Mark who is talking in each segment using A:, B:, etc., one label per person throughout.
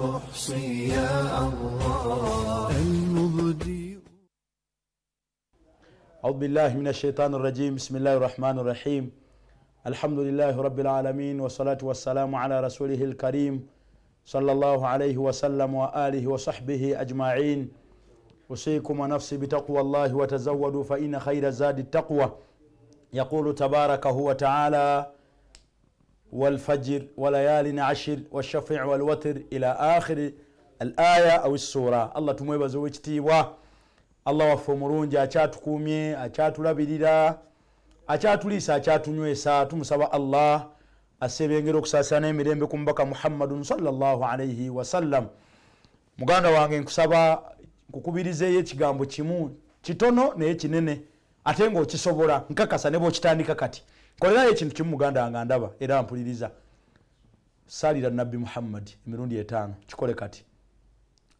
A: أعوذ
B: بالله من الشيطان الرجيم بسم الله الرحمن الرحيم الحمد لله رب العالمين والصلاة والسلام على رسوله الكريم صلى الله عليه وسلم وآله وصحبه أجمعين أوصيكم ونفسي بتقوى الله وتزودوا فإن خير زاد التقوى يقول تبارك هو تعالى والفجر وليال عشر والشفع والوتر إلى آخر الآية أو السورة الله تمويب زوجتي allah waffe omulungi akyatukumye akyatulabirira akyatuliisa akyatunywesa tumusaba allah asebengere okusaasira nemirembe ku mubaka muhammadun salllahalaihi wasallam muganda wange nkusaba nkukubirizeyo ekigambo kimu kitono naye kinene ate nga okisobola nkakasa neba okitandika kati nkolerayo ekintu kimu muganda wange ndaba era mpuliriza saalira nabbi muhammad emirundi etaano kikole kati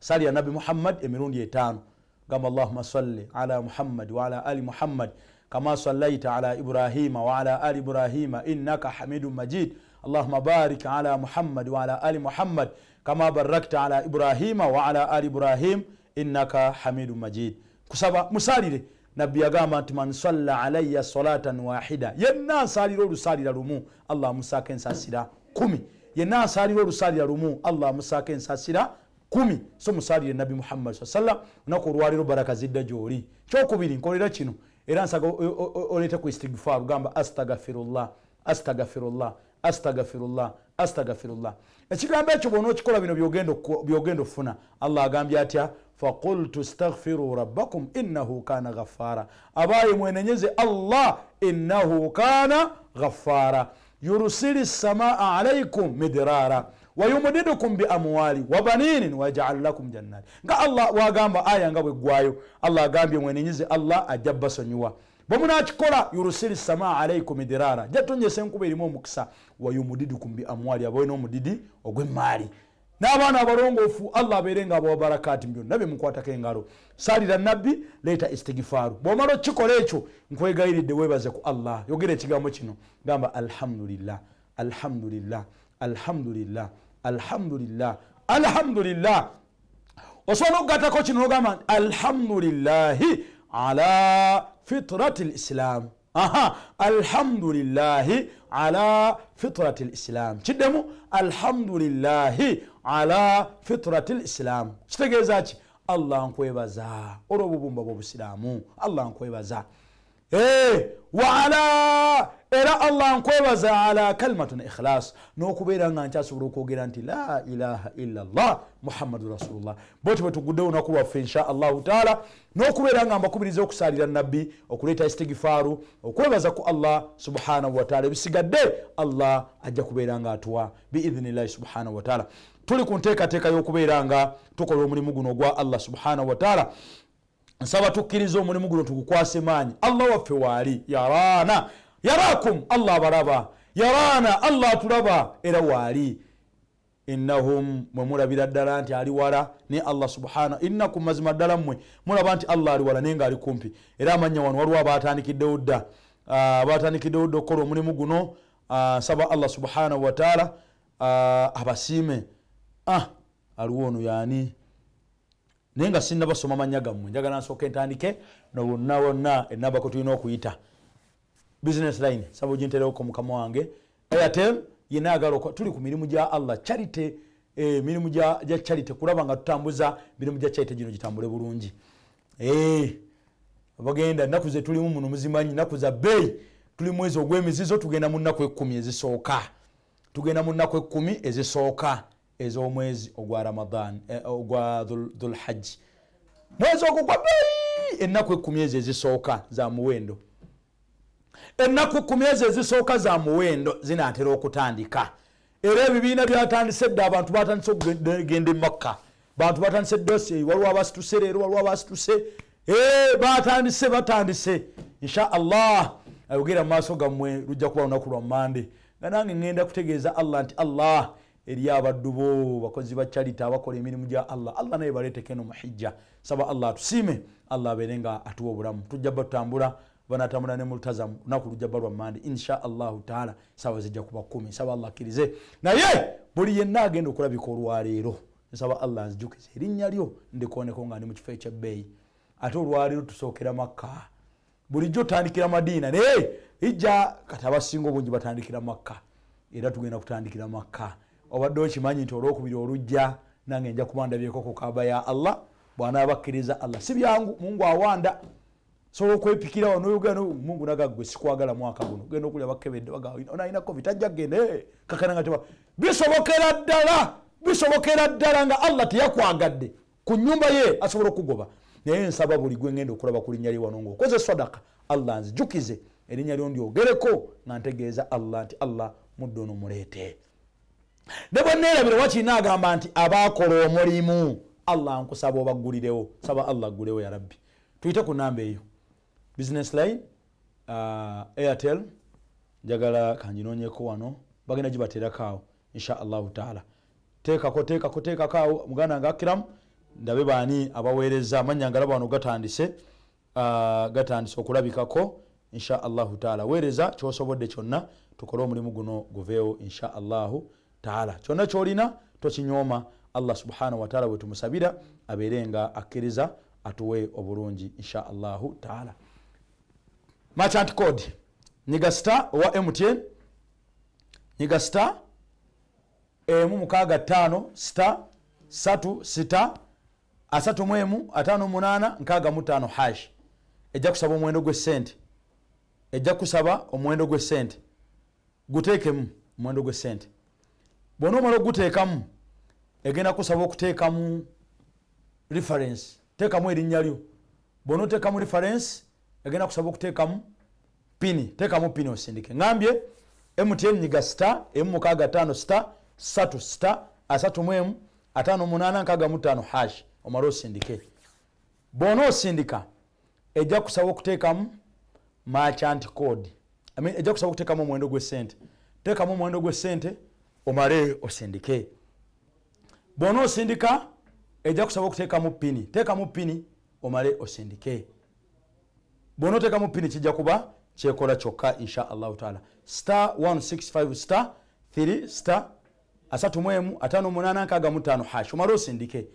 B: saalira nabbi muhammad emirundi etaano gamba allahuma salli ala muhammad waala ali muhammad kama sallaita ala ibrahima waala ali ibrahima innaka hamidun majid allahuma barik ala muhammad waala ali muhammad kama barakta ala ibrahima waala ali ibrahim innaka hamidun majid kusaba musaalire nabbi yagamba nti man salla alaya salatan wahida yenna ansalira olusalira lumu allah amusaako ensasira kumi yenna ansalira olusalira lumu allah amusaako ensasira kumi so musalire nabbi muhammad saa sallam unaku olwaliro baraka zidda gyoli kyokubiri nkolera kino era nsaga oleete ku istigfar ugamba astagafirullah astagafirullah astagafirullah astagafirullah ekigambo ekyo bwona okikola bino byogenda okufuna allah agambye atya fakultu staghfiruu rabbakum innahu kana ghaffaara abaayi mwenenyeze allah innahu kana ghaffaara yurusili samaa alaikum midirara wayumudidukum biamwali wabaninin wayajaalu lakum jannati nga allah wagamba aya nga bwegwayo allah agambye mwenenyeze allah ajja basonyiwa bwemunakikola yurusiri sama alaikum dirara jatonyesa enkuba erimu omukisa wayo omudidi kumbi amwali abawe nomudidi ogwemaari n'abaana abalongoofu allah abeere nga abawa barakaati byonna bemukwatako engalo saalira nabbi leeta istigifaaru bwomala okikola ekyo nkwegayiridde webaze ku allah yogera ekigambo kino gamba alhamdulillah alhamdulillah alhamdulillah alhamdulillah alhamdulillah osobola okugatako kino nogamba nti alhamdulillahi على فطرة الإسلام aha alhamdulillahi ala fitrati lislam kiddemu alhamdulillahi ala fitrati lislam kitegeeza ki allah nkwebaza olw'obubumba bw'obusiraamu allah nkwebaza Eh, waala era allah nkwebaza ala kalimatin ikhilas nokubeera nga nkyasobola okwogera nti la ilaha illallah muhammadun rasulullah boti bwetugudde olunaku lwaffe insha allahu taala nokubeera nga mbakubiriza okusalira nabbi okuleeta istigifaaru okwebaza ku allah subhanahu wataala ebisigadde allah ajja kubeera nga atuwa biidhinillahi subhanahu wataala tuli ku nteekateeka y'okubeera nga tukola omulimu guno ogwa allah subhanahu wataala nsaba tukkiriza omulimu guno tugukwase maanyi allah waffe waali yarana yarakum allah abalaba yarana allah atulaba era waali innahum mwemulabira ddala nti ali wala naye allah subhana innakum mazima ddala mmwe mulaba nti allah ali wala naye ngaali kumpi era amanya wano waliwo abatandikiddewo dda ah, batandikiddewo dda okukola omulimu guno ah, nsaba allah subhanahu wataala ah, abasiime aliwo ono yani naye nga sinnabasoma amanya gammwe njagala nsooka entandike nonawonna enabako tulina okuyita business line saba ginterewoko mukama wange airtel yena yagala tuli ku mirimu gya allah charity emirimu eh, gya charity kulaba nga tutambuza mirimu gya charity gino gitambule bulungi eh, bagenda nnaku zetulimu muno muzimanyi nnaku za bey tuli mwezi ogwemizizo tugenda mu nnaku ekumi ezisooka tugenda mu nnaku ekumi ezisooka ez'omwezi ogwa ramadan eh, ogwa dhulhajji mwezi ogwo gwa bei ennaku ekumi ezo ezisooka za muwendo ennaku ekumi ezo ezisooka za muwendo zinatera okutandika era ebibiina byatandise dde abantu batandise okugenda emakka e bantu batandise dosi waliwo abasituse leero waliwo abasituse eh, batandise batandise insha allah ayogera mu maaso gammwe lujja kuba lunaku lwa mande nga nange ngenda kutegeeza allah nti allah eri abaddu bo bakozi ba charity abakola emirimu gya allah allah naye baleetekeno muhijja saba allah atusiime allah abeere nga atuwa obulamu tujjaba tutambula banatambula ne multazamu lunaku lujjaba lwa mandi insha allahu taala saawa zijja kuba kumi saba allah akkirize naye buli yenna agenda okulabika olwaleero nsaba allah nzijukize erinnya lyo ndikoneko nga ndi mukifo ekyebbeeyi ate olwaleero tusookera makka bulijjo otandikira madiina naye ijja kati abasinga obungi batandikira makka era tugenda kutandikira makka obadde okimanyi nti olwokubiri olujja nange nja kubandabyeko ku kaaba ya allah bwanaabakkiriza allah si byangu mungu awanda sobola okwepikira nogendamungu nagagwe sikwagala mwaka guno genda okulya bakebedde bagaonaalina covid ajja gende eh, kakananga tiba bisobokera ddala bisobokera ddala nga allah teyakwagadde ku nyumba ye asobola okugoba naye nsaba buli gwe ngenda okulaba ku linnya lyewano nga okoze sadaka allah nzijukize erinnya lyondyogereko nga ntegeeza allah nti allah muddo nomuleete ne bweneerabira wakinaagamba nti abaakola omulimu allah nkusaba obaggulirewo saba allah aggulewo ya rabbi tuyite ku namba eyo business line uh, airtel njagala kanjinonyeko wano bagenda gibaterako awo inshaallahu taala tekako tekako tekako awo muganda nga akiramu ndabe baani abaweereza amanya ngalaba wano gatandise uh, gatandise okulabikako inshaallahu taala weereza kyosobodde kyonna tukole omulimu guno guveewo inshaallahu taala taala kyonna kyolina tokinyooma allah subhanahu wataala wetumusabira abeere nga akkiriza atuwe obulungi insha allahu taala machant code nyigasita owa mtn nyigasita emu mukaaga ttaano sita satu sita asatu muemu ataano munaana nkaaga mutaano hash ejja kusaba omuwendo gwesente ejja kusaba omuwendo gwesente guteekemu omuwendo gwesente bwona omala okuguteekamu egenda kusaba okuteekamu reference teekamu erinnya lyo bwona oteekamu reference egenda kusaba okuteekamu pini teekamu pini osindike ngambye mtn nyiga sta emu mukaaga tano sta satu sta asatu mwemu atano munana nkaaga mutano hash omale osindike bwona osindika ejja kusaba okuteekamu marchant code I mean, ejja kusaba okuteekamu omuwendo gwesente teekamu omuwendo gwesente omale osindike bwona osindika eja kusaba okuteekamu pini teekamu pini omale osindike bwona oteekamu pini kijja kuba kyekola kyokka insha allahu taala star 165 star 3 star 3m 58 hash omale osindike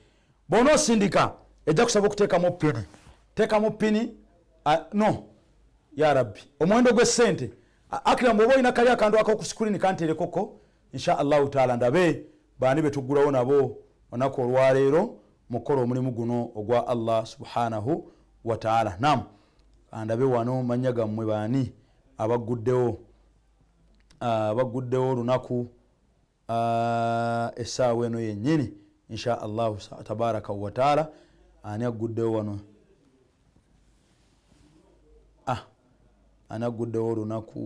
B: bwona osindika eja kusaba okuteekamu pini teekamu pini no ya rabbi omuwendo gwesente akira mbwoba oyina kali akandu akokusikulini kantirekoko inshaallahu taala ndabe bani betugulawo nabo onaku olwaleero mukola omulimu guno ogwa allah subhanahu wataala nam andabe ah, wano manya gammwe bani abaguddewo ah, abaguddewo lunaku ah, esaawa eno yenyini inshaallahu tabaraka wataala ani aguddewo wano ani aguddewo lunaku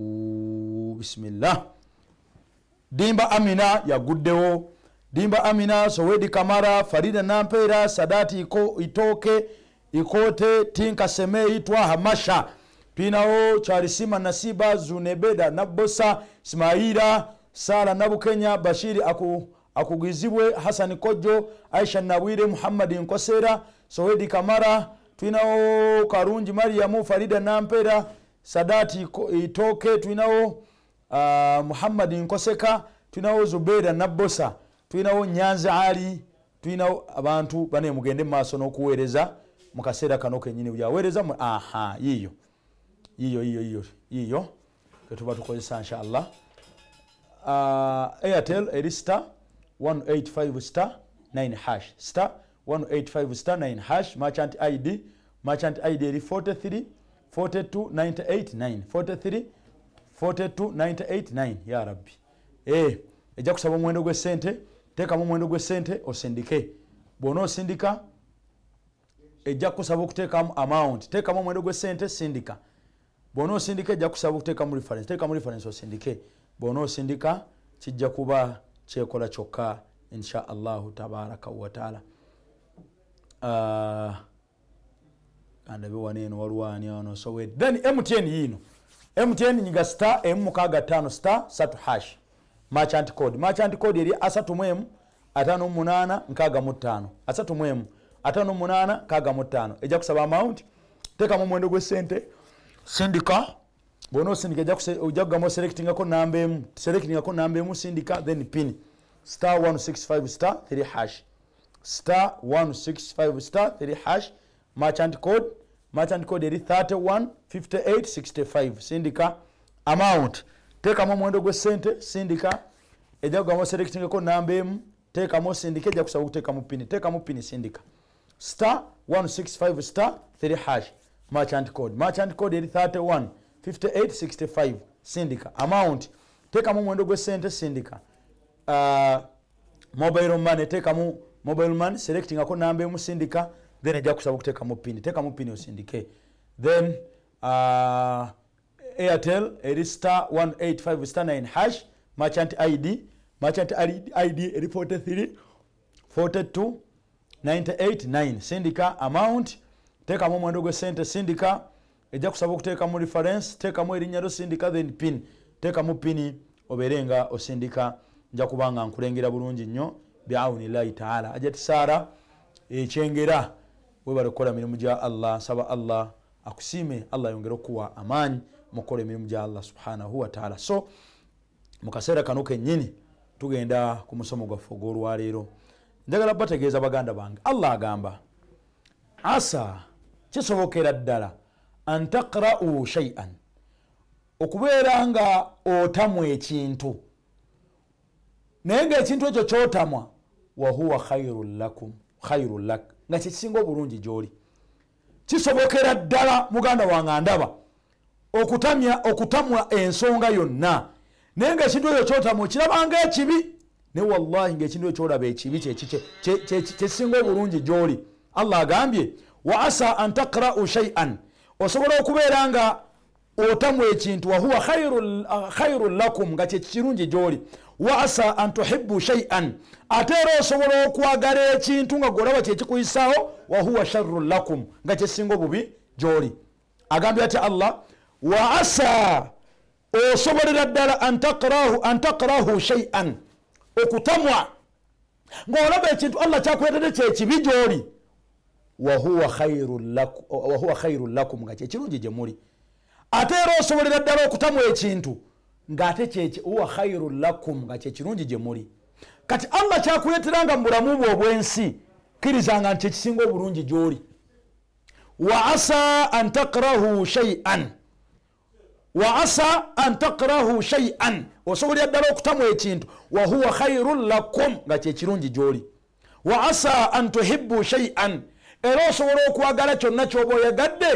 B: bisimillah dimba amina yaguddewo dimba amina sowedi kamara farida nampeera sadati iko, itoke ikote tinka semei twaha masha pinawo charisima nasiba zunebeda nabosa ismaila sara nabukenya bashiri aku, akugizibwe hasani kojo aisha nabwire muhammadi nkosera sowedi kamara twinawo karungi mariamu farida nampera sadati itoke twinawo Ah, muhammadi nkoseka tulinawo zubeira nabosa tulinawo nyanzi ali tulinawo abantu bane mugende mumaaso n'okuweereza mukaseera kano kenyini byaweereza mwe aha yiyo yiyo yiyo yiyo yiyo ketuba tukozesa inshaallah ah, airtel eri star 185 star 9 hash star 185 star 9 hash merchant id merchant id eri 43 42 98 9 43 4289 yarabbi eh, ejja kusaba omuwendo gwesente teekamu omuwendo gwesente osindike bwona osindika ejja kusaba okuteekamu amount teekamu omuwendo gwesente sindika bwona osindika ejja kusaba okuteekamu reference teekamu reference osindike bwona osindika kijja kuba kyekola kyokka insha allahu tabaraka wataala ah, kandabewaneeno walwaniano sowe then mtn yino know. mtn nyiga sta m mukaga tano sta satu hash machant code machant code eri asatu mwemu atano munana nkaga mutano asatu mwemu atano munana nkaga mutano eja kusaba amount teka mu mwendo gwesente sindika bwona osindika ja kugamba selectingako namba emu selectingako namba emu sindika then pin star 165 star 3 hash star 165 star 3 hash machant code merchant code eri 315865 sindika amount teekamu omuwendo gwesente sindika eja kugamba oserekitingeko namba emu teekamu osindika eja kusaba okuteekamu pini teekamu pini sindika star 165 star 3 hash merchant code merchant code eri 315865 sindika amount teekamu omuwendo gwesente sindika uh, mobile money teekamu mobile money selectingako namba emu sindika uh, then ajja kusaba okuteeka mupini teeka mupini osindike then uh, airtel eri star 185 star 9 hash merchant id merchant id eri 43 42 989 sindika amount teekamu omwendo gwe sente sindika ejja kusaba okuteekamu reference teekamu erinnyalo sindika then pin teekamu pini obeere nga osindika nja kubanga nkulengera bulungi nnyo byawunillahi taala ajati saara ekyengera eh, webali okukola emirimu gya allah nsaba allah akusiime allah yongere okuwa amaanyi mukukola emirimu gya allah subhanahu wataala so mukaseera kano kenyini tugenda ku musomo gwaffe ogwolwaleero njagala bategeeza baganda bange allah agamba asa kisobokera ddala antakrau shaian okubeera nga otamwa ekintu naye ngaekintu ekyo kyotamwa wahuwa khairun lakum khairu lak nga kyekisinga obulungi gyoli kisobokera ddala muganda wange andaba okutamya okutamwa ensonga yonna naye ngaekintu ekyo kyotamwa ekirabanga ekibi ne wallahi ngaekintu ekyoraba ekibi kyekisinga obulungi gyoli allah agambye wa asa an takrau shaian osobola okubeera nga otamwa ekintu wahuwa khairu lakum nga kyekirungi gyoli waasa antuhibu shaian ate era osobola okwagala ekintu nga golaba kyekikuyisaawo wahuwa sharu lakum nga kisinga obubi gyoli agambye ati allah waasa osobolera ddala antakrahu shaian okutamwa ngaolaba ekintu allah kyakwetere kyekibi gyoli wahuwa khairu lakum nga kyekirungi gyemuli ate era osobolera ddala okutamwa ekintu ngaate huwa khairu lakum nga kyekirungi gyemuli kati allah kyakuleeteranga mubulamu bwe obwensi kkirizanga nti kyekisinga obulungi gyoli waasa antakrahu shaian waasa antakrahu shaian osobolera ddala okutamu ekintu wahuwa khairu lakum nga kyekirungi gyoli waasa antuhibu shaian era osobola okwagala kyonna kyoba oyagadde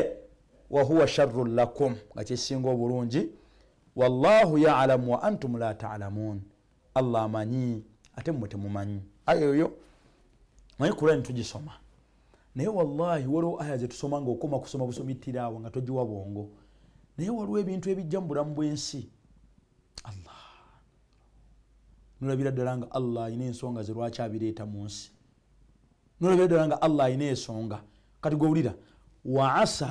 B: wahuwa sharu lakum nga kyekisinga obulungi wallahu yalamu wa antum la talamun allah amanyi ate mmwe temumanyi aya oyo manyi kulani tugisoma naye wallahi waliwo aya zetusoma ngaokoma kusoma busomitiraawo nga togiwa bwongo naye waliwo ebintu ebijja mu bulamu bwensi allah nolabira ddala nga allah ayina ensonga ze lwaki abireeta mu nsi nolabira ddala nga allah ayina ensonga kati gwowulira waasa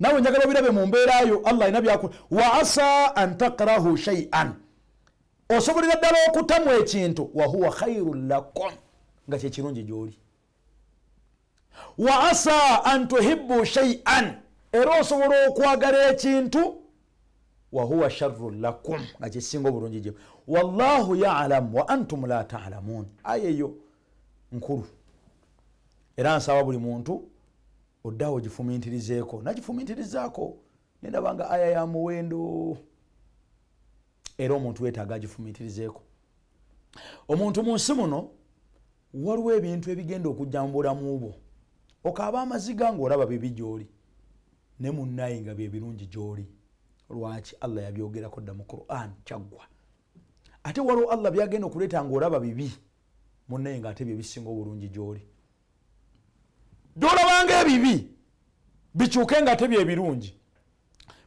B: naawe njagala obirabe mu mbeerayo allah ayina byakola wa asa an takrahu shaian osobolera ddala okutamu ekintu wahuwa khairun lakum nga kyekirungi gyoli wa asa an tuhibu shaian era osobola okwagala ekintu wahuwa sharun lakum nga kyekisinga obulungi gy wallahu yalamu wa antum la talamun aye yo nkulu era nsaba buli muntu oddaawo ogifumintirizeeko nagifumintirizaako nendabanga aya ya muwendo era omuntu wetaaga agifumintirizeeko omuntu mu nsi muno waliwo ebintu ebigenda okujja mu bulamu bwo okaaba amaziga ng'olaba bibi gy'oli ne munnaayi nga bye birungi gy'oli lwaki allah yabyogerako dda mu quran kyaggwa ate waliwo allah byagenda okuleeta ng'olaba bibi munnaye ng'ate bye bisinga obulungi gy'oli byolabanga ebibi bikyuke nga te byebirungi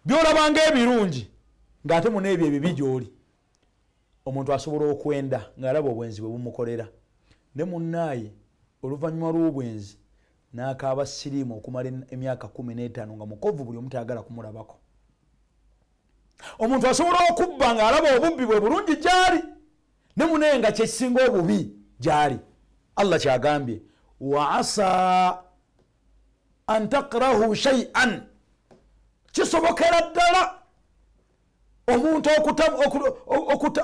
B: byolabanga ebirungi ngaate munebyo ebibi gyoli omuntu asobola okwenda ngaalaba obwenzi bwe bumukolera ne munaaye oluvanyuma lwobwenzi nakaaba siriimu okumala emyaka 15 nga mukovu buli omutayagala kumulabako omuntu asobola okubba ngaalaba obubbi bwe bulungi gyali ne munaye nga kyekisinga obubi gyali allah kyagambye waasa antakrahu shaian kisobokera ddala omuntu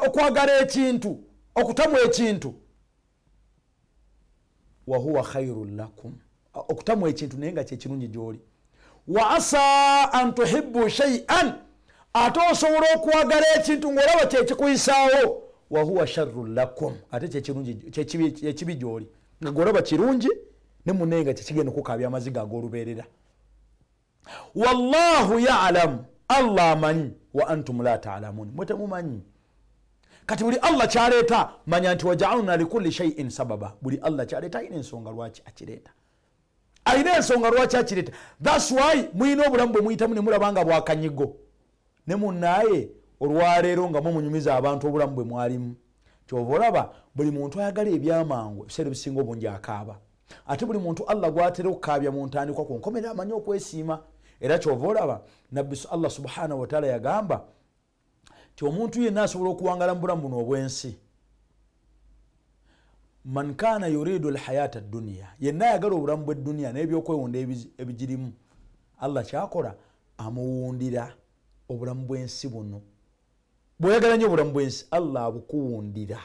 B: okwagala ekintu okutamu ekintu wahuwa khairu lakum okutamu ekintu naye nga kyekirungi gyoli wa asa an tuhibu shaian ate osobola okwagala ekintu ngaolaba kyekikuyisaawo wahuwa sharu lakum ate kyekibi gyoli nga gwolaba kirungi ne munenga kyekigenda okukaabya amaziga ag'oluberera wallahu yalamu allah amanyi wa antum la talamuun mwetemumanyi kati buli allah kyaleeta manya nti wajaaluna likulli shaiin sababa buli allah kyaleeta ayina ensonga lwaki akireeta ayina ensonga lwaki akireeta thats why mulina obulamu bwe muyitamu ne mulaba nga bwakanyigo ne munaaye olwaleero nga mumunyumiza abantu obulamu bwe mwalimu kyova olaba buli muntu ayagala ebyamangu ebiseera ebisinga obungi akaaba ate buli muntu allah gwatera okukabya muntandikwa kunkomera amanye okwesiima era kyova olaba nabbi allah subhanahu wataala yagamba ti omuntu yenna asobola okuwangala mubulamu buno obwensi man kana yuridu lhayata duniya yenna ayagala obulamu bweduniya nebyokwewunda ebigirimu allah kyakola amuwundira obulamu bwensi buno bweyagala nyo obulamu bwensi allah abukuwundira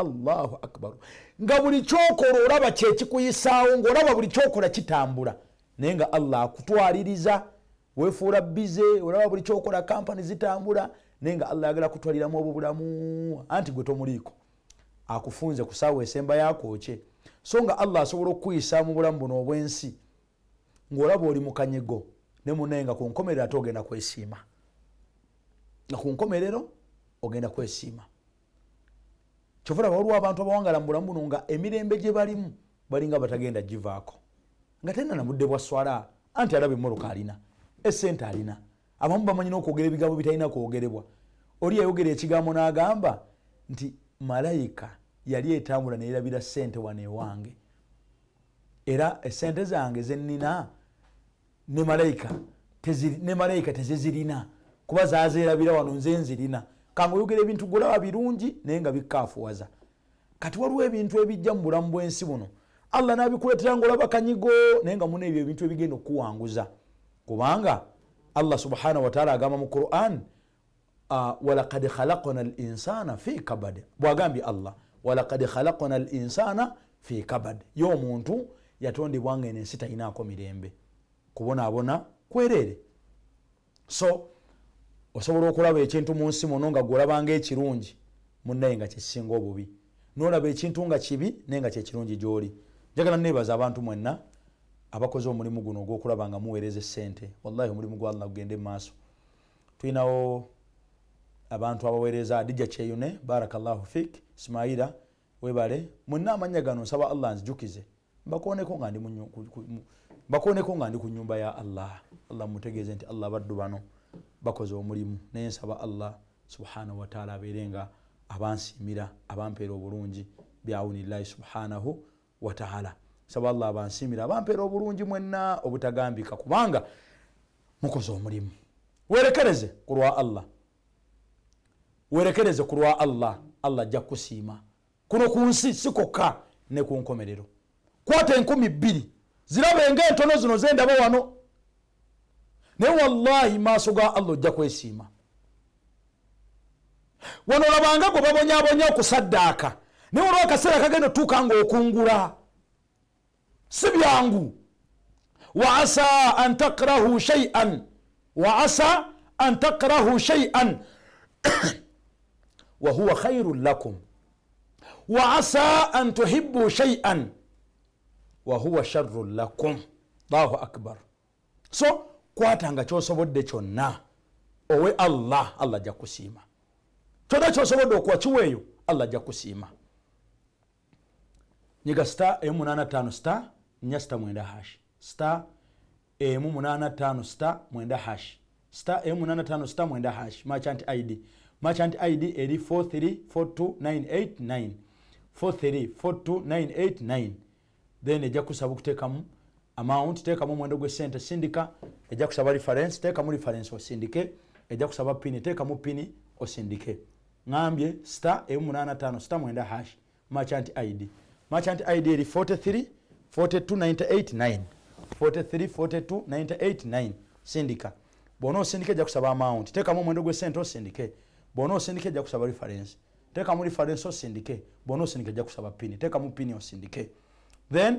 B: allahu akbaru nga buli kyokola olaba kyekikuyisaawo ngaolaba buli kyokola kitambula naye nga allah akutwaliriza wefuula bize olaba buli kyokola kampani zitambula naye nga allah agala kutwaliramu obubulamu anti gwe tomuliiko akufunze kusaawa esemba yakokye so nga allah asobola okukuyisaa mu bulamu buno obwensi ngaolaba oli mukanyigo ne munaye nga kunkomerero ate ogenda kwesiima nga kunkomerero ogenda kwesiima kyovulaba waliwo abantu abawangala mubulamu buno nga emirembe gye balimu balinga batagenda givaako nga talina namudde bwa swala anti alaba emmoroka alina esente alina abamu bamanyi n'okwogera ebigambo bitalina kwogerebwa oli yayogera ekigambo n'agamba nti malayika yali etambula neyerabira sente wano ewange era esente zange zenina ne malayika tezirina kuba zazerabira wano nze nzirina kangaoyogera ebintu golaba birungi naye nga bikkaafuwaza kati waliwo ebintu ebijja mu bulamu bwensi buno allah nabikuletera ngaolaba kanyigo naye nga munaebyo ebintu ebigenda okuwanguza kubanga allah subhanahu wataala agamba mu quran ah, walaad khalaqna linsana fi kabad bwagambye allah walaad khalaqna linsana fi kabad yoomuntu yatondebwanga ene ensi tayinaako mirembe kubonaabona kwerere so osobola okulaba ekintu mu nsi muno nga golabanga ekirungi munaye nga kyekisinga obubi nolaba ekintu nga kibi naye nga kyekirungi gyoli njagala nebaza abantu mwenna abakoze omulimu guno ogwokulaba nga muweereza esente wallahi omulimu gwa allah gugende mumaaso tulinawo abantu abaweereza adija kyeyune barak llahu fik ismaila webale mwenna amanya gano nsaba allah nzijukize mbakoneko nga ndi ku nyumba ya allah allah mutegeeze nti allah baddu bano bakoze omulimu nensaba allah subhanahu wataala abaire nga abansimira abampeera obulungi biaunillahi subhanahu wataala nsaba allah abansimira abampeera obulungi mwenna obutagambika kubanga mukoze omulimu werekereze kulwa allah werekereze kulwa allah allah ajja kukusiima kuno ku nsi sikokka ne ku nkomerero kwata enkumi bbiri zirabe ngaentono zino zendaba wano ne wallahi masu ga allo jakwai sima. Wani allah ojja bonya wano labanga gwe babonyabonya okusaddaaka naye olwa akaseera tuka otuuka kungura? si wa waasa an takrahu shaian waasa an takrahu shaian huwa khairun lakum waasa an tuhibu shaian huwa sharun lakum allahu akbar so kwata nga kyosobodde kyonna owe allah allah ajja kusiima kyona kyosobodde okuwa kiweeyo allah ajja kusiima nyiga sta em 85 sta nya sta 9 hash sta em 85 sta 9 hash sta em 85 sta 9 hash machant id machant id eri 43429899 43429899 then ejja kusaba okuteekamu amount teekamu omwendo gwe sente sindika eja kusaba reference teekamu reference osindike eja kusaba pini teekamu pini osindike ŋambye star eu 85 star mwenda hash machant id machant id eri 43 4289 sindika bona osindika eja kusaba amount teekamu omwendo gwe sente osindike bona osindika eja kusaba reference teekamu reference osindike bona osindika eja kusaba pini teekamu pini osindike then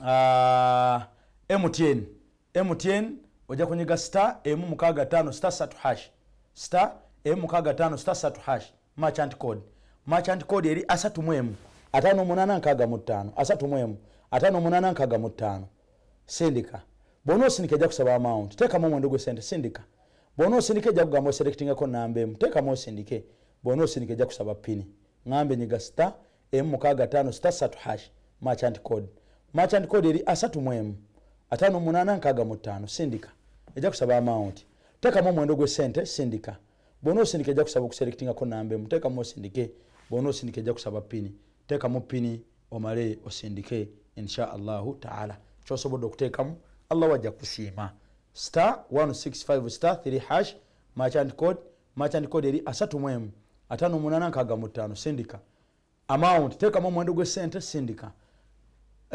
B: uh, mtn mtn oja kunyiga sita emu mukaga tano sita satu hash sita emu mukaga tano sita satu hash merchant code merchant code eri asatu mwemu atano munana nkaga mutano asatu mwemu atano munana nkaga mutano sindika bwona osindika ejja kusaba amount teka omuwendo ndugu sente sindika bwona osindika ejja kugamba oselectingako namba emu teekamu osindike bwona osindika ejja kusaba pini ngambe nyiga sita emu mukaga tano sita satu hash merchant code merchant code eri asatu mwemu ataano munana nkaga mutano sindika eja kusaba amount teka mu mwendo gwe sente sindika bwona osindika eja kusaba kuselectinga ko namba muteka mu sindike bwona osindika eja kusaba pini teka mu pini omale osindike insha allahu taala chosobo kyosobodde mu allah waja kusima star 165 star 3 hash merchant code merchant code eri 3 ataano munaana nkaaga mu ttaano sindika amount teka mu mwendo gwe sente sindika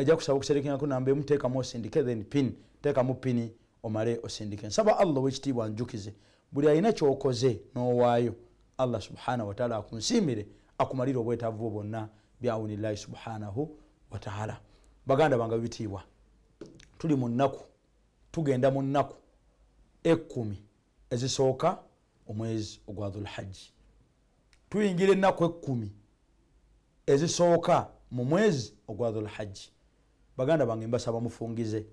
B: ajakusaba okuserekeako namba emu tekamu osindike then pin tekamu pini omale osindike nsaba allah owekitiibwa njukize buli alina kyokoze nowaayo allah subhanahu wataala akunsiimire akumalire obwetaavu bwo bwonna biaunillahi subhanahu wataala baganda bange bibitiibwa tuli munaku tugenda mu nnaku ekumi ezisooka omwezi ogwa dhulhajji tuyingira ennaku ekumi ezisooka mu mwezi ogwa dhulhajji baganda bange mbasaba mufungize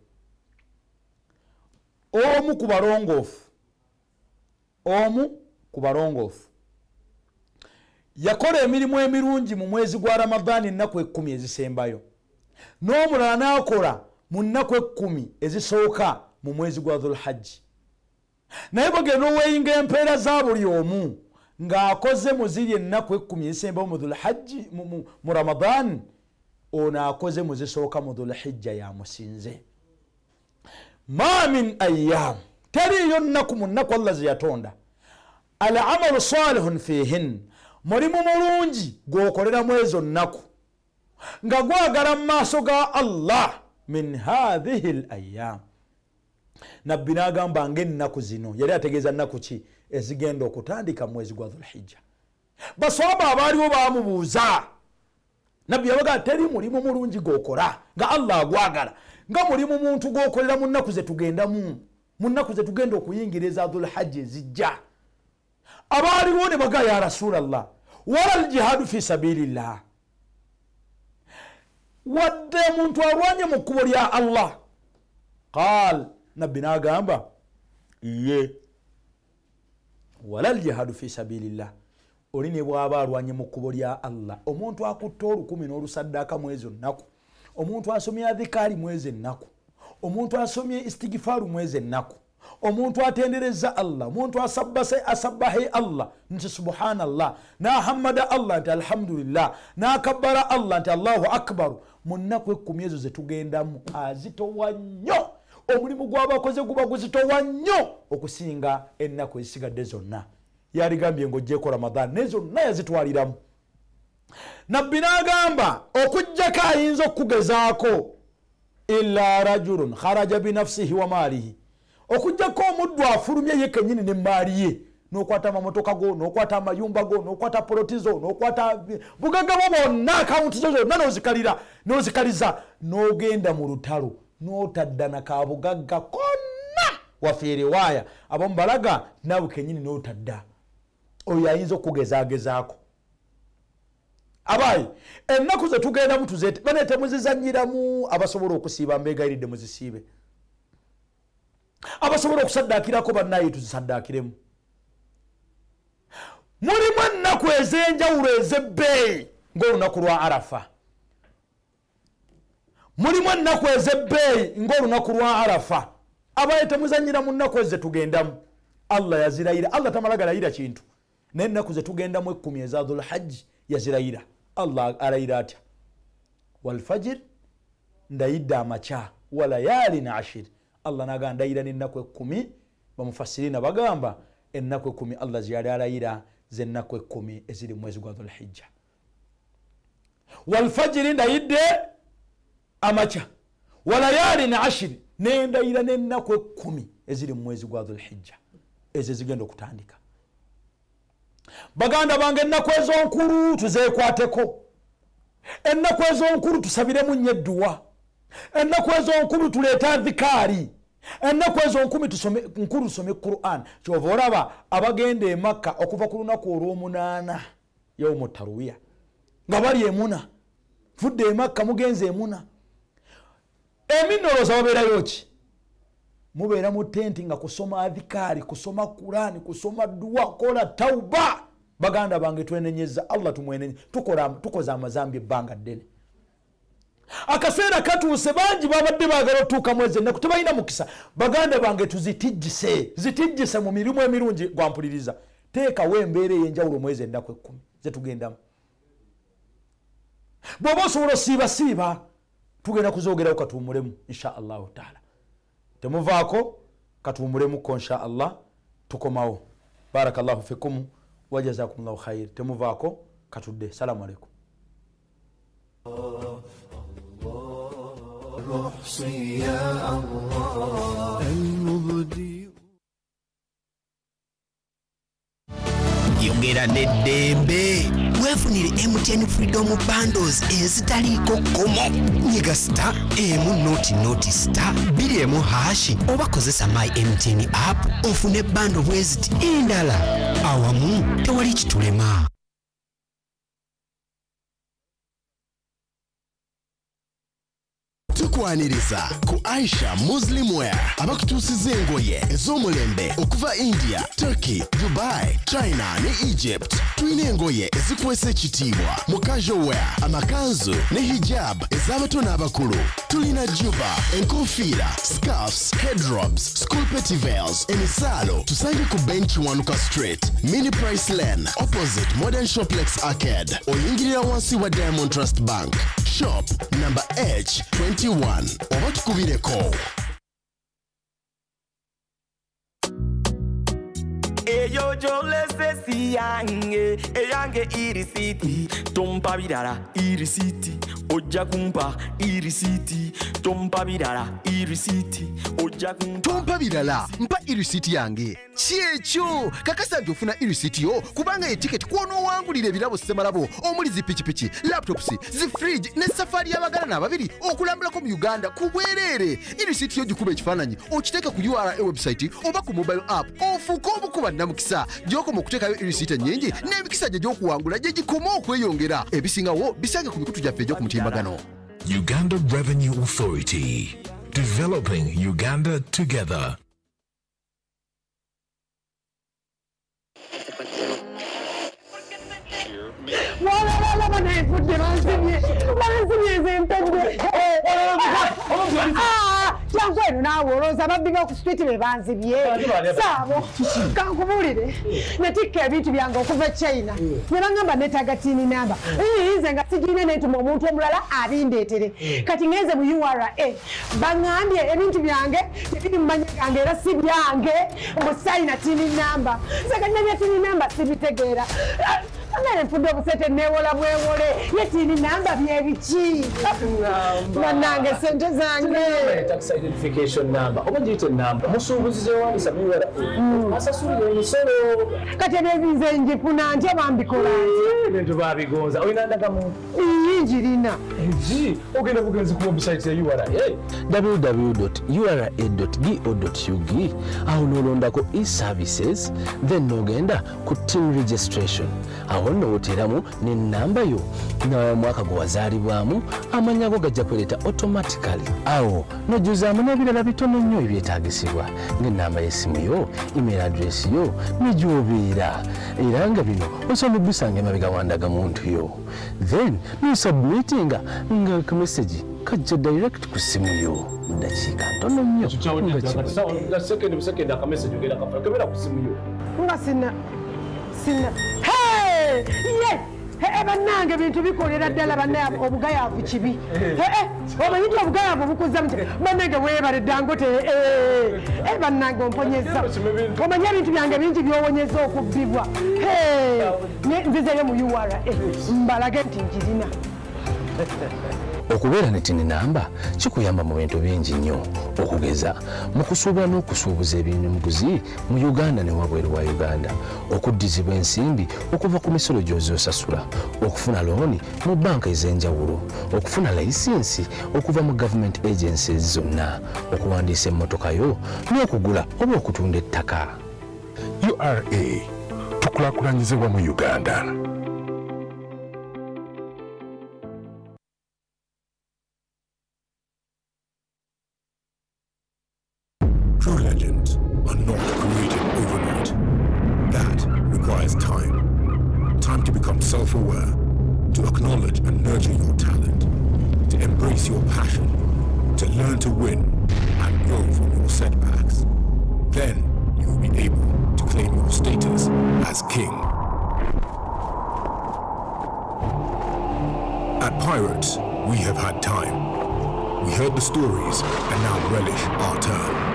B: omu ku balongoofu omu ku balongoofu yakola emirimu emirungi mu mwezi gwa ramadaani ennaku ekkumi ezisembayo n'omulala n'akola mu nnaku ekkumi ezisooka mu mwezi gwa dhulhajji naye bagenda oweyinga empeera za buli omu ng'akoze mu ziri ennaku ekkumi ezisembayo mu dhulhajji mu ramadaani ono akoze muzisooka mu dhulhijja yamusinze ma min ayyam teriyo nnaku mu nnaku allah zeyatonda alamalu salihun fihin mulimu mulungi gwokoleramu ezo nnaku nga gwagala mu maaso ga allah min hathihi l ayyam nabbi nagamba ngaennaku zino yali ategeeza nnaku ki ezigenda okutandika mwezi gwa dhulhijja basoaba abaaliwo bamubuuza nabbi yabaga teri mulimu mulungi gokola nga allah agwagala nga mulimu muntu gokolera munaku zetugendamu munaku zetugenda okuyingiriza dhulhajji ezijja abaaliwo ne baga ya rasulllah wala ljihadu fi sabilillah wadde muntu alwanye mu kkubo lya allah qal nabbi nagamba ye wala ljihadu fi sabilillah oli ne bwaba alwanye mu kkubo lya allah omuntu akutta olukumi n'olusaddaaka mwezi ennaku omuntu asomye adhikaali mwezi ennaku omuntu asomye istigifaaru mwezi ennaku omuntu atendereza allah omuntu asabbahe allah nti subhanallah nahamada allah nti alhamdulillah nakabbara allah nti allahu akbaru munnaku ekkumi ezo zetugendamu azitowa nnyo omulimu gw'abakoze guba guzitowa nnyo okusinga ennaku ezisigadde zonna yaligambye ngaojeko ramadhan ne zonna yazitwaliramu nabbi nagamba okujjako ayinza okukugezaako ila rajulun haraja binafsihi wa maalihi okujjako omuddu afulumye ye kenyini ne maali ye nokwata amamotoka go nokwata amayumba go nokwata polotizo nokwata bugagabo bonna akawuntizo zonna nozikalira nozikaliza nogenda mu lutalo notaddana ka bugagga konna wafe riwaya abamubalaga nawe kenyini notadda oyo ayinza okugezagezaako abaayi ennaku zetugendamu tuzete bane temuzizanyiramu abasobola okusiiba mbegayiridde muzisiibe abasobola okusaddakirako bannaye tuzisaddakiremu mulimu ennaku ez'enjawulo ez'ebbeeyi ngaolunaku lwa arafa mulimu ennaku ez'ebbeeyi ngaolunaku lwa arafa abaye temuzanyira mu nnaku ezi zetugendamu allah yazirayira allah tamala galayira kintu nayenaku zetugendamu ekumi eza dhulhajji yazirayira allah arayira atya walfajir ndayidde amaca walayalin ashir allah nagamba ndayira nenaku ekumi bamufasirina bagamba enaku ekumi allah zeyali arayira zenaku ekumi eziri mwezi gwa dhulhijja walfajiri ndayidde amaca walayalin ashir nendayira nenaku ekumi eziri mumwezi gwa dhulhijja ezo zigenda okutandika baganda bange ennaku ez'onkulu tuzeekwateko ennaku ez'onkulu tusabiremu nnyo edduwa ennaku ez'onkulu tuleeta vikaari ennaku ezo nkulu tusome quran kyova olaba abagenda emakka okuva ku lunaku olw'omunaana yawumu taruwiya nga bali emuna fudde emakka mugenze emuna eminoloza babeerayo ki mubeera mu tenti nga kusoma adhikaari kusoma kurani kusoma dua kola tauba baganda bange twenenyeza allah tumwenenye tukoze amazambi ebbanga ddene akaseera katuuse bangi babadde bagala otuuka mwezi enaku tebalina mukisa baganda bange tuzitijise zitijise mu mirimu emirungi gwampuliriza teekawo embeera eyenjawulo mwezi ennaku ekumi zetugendamu bwoba osobola osiibasiiba tugenda kuzogerako katuumulemu insha allahu taala temuvaako katuwumulemukko nsha allah tukomawo baraka llahu fikum wajazakum llahu khair temuvaako katudde salamu aleikum
A: yongera neddembe weefunire mtn freedom bandos ezitaliiko komo nyiga sta emu noti noti sta biri emu hashi obakozesa my mtn app ofune bando bweziti endala awamu tewali kitulema okwaniriza ku aisha muslim wear abakutuusiza engoye ez'omulembe okuva india turkey dubai china ne egypt tulina engoye ezikuwesa ekitiibwa mu casual wear amakanzu ne hijab ez'abato n'abakulu tulina juba enkofiira scarfs headrobs school petivales emisaalo tusange ku bench wanuka street mini price lane opposite modern shoplex arcade oyingirira wansi wa diamond trust bank shop number H21 oba tukubireko eyo gyolese si yange eyange bidara iri city. ojja kumpa irisiiti tompa birala irisiiti ojja kumpa tompa birala mpa irisiiti yange kyekyo kakasa nti ofuna irisiiti yo kubanga etiketi kwonoowangulira ebirabo ssemalabo omuli zipikipiki laptops zifridge ne safaari y'abagala n'ababiri okulambulako mu uganda ku bwereere irisiiti yo gikuba ekifaananyi okiteeka ku ura website oba ku mobile app ofuuke obukuba nnamukisa gyokoma okuteekayo irisiiti ennyingi n'emikisa gye gy'okuwangula gye gikoma okweyongera ebisingawo bisange ku mikutu gyaffe egy'okumuti Uganda Revenue Authority, developing Uganda together. Mwango eno naawoloza babbinga ku street be banzibye. Saabo kankubuulire natikka ebintu byange okuva e China mm. ne baŋŋamba neetaaga tiini namba mm. nze nga sigiine neetuma omuntu omulala abindeetere mm. kati ŋenze mu ura baŋŋambye ebintu byange tebiri mumanya gange era si byange mbusaalina tiini namba nze kanina bya tiini namba sibitegeera amere mfudde obusete neewola bwewole yeti ni namba byebiki banange sente zangeasasulmisolo kati nebinze njifuna ntya bambikolanjirinaogenda bugenzi kuwebsiteyaurawwura.ura.go.ug awo nolondako eservices then nogenda ku team registration awo nooteramu nenamba yo nomwaka gwe wazaalibwamu amanyago gajja kuleeta automatikaly awo nojuzaamu nebirala bitono nnyo ebyetagisibwa ngaenamba yesimu yo email adress yo nejobeera era nga bino osomubisanga emabega wandaga muntu yo then nosubmitinga nga kamesagi kajja direct ku simu yo mudakiika ntono nnyo nga sina sina he ye ee bannange bintu bikolera ddala bannaabe obugayaavu kibi ee omanyi nti obugayaavu bukuza mu bannange weebale ddangote e eh, eh, eh, bannange omponyeza omanyi ebintu byange bingi byowonyeza okubbibwa nzizeyo mu ura mbalage nti njirina okubeera ne tini namba kikuyamba mu bintu bingi nnyo okugeza mu kusuubula n'okusuubuza ebyemiguzi mu uganda ne wabweru wa uganda okuddizibwa ensimbi okuva ku misolo gy'ozosasula okufuna looni mu bbanka ez'enjawulo okufuna layisinsi okuva mu gavumenti agensies zonna okuwandiisa emmotoka yo n'okugula oba okutunda ettaka ura tukulaakulanyizibwa mu uganda True legends are not created overnight. That requires time. Time to become self-aware, to acknowledge and nurture your talent, to embrace your passion, to learn to win and grow from your setbacks. Then you will be able to claim your status as king. At Pirates, we have had time. We heard the stories and now relish our turn.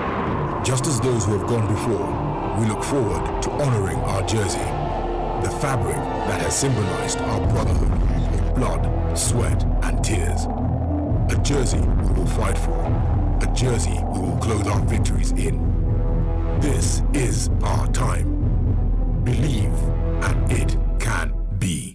A: Just as those who have gone before, we look forward to honoring our jersey, the fabric that has symbolized our brotherhood of blood, sweat, and tears. A jersey we will fight for, a jersey we will clothe our victories in. This is our time. Believe, and it can be.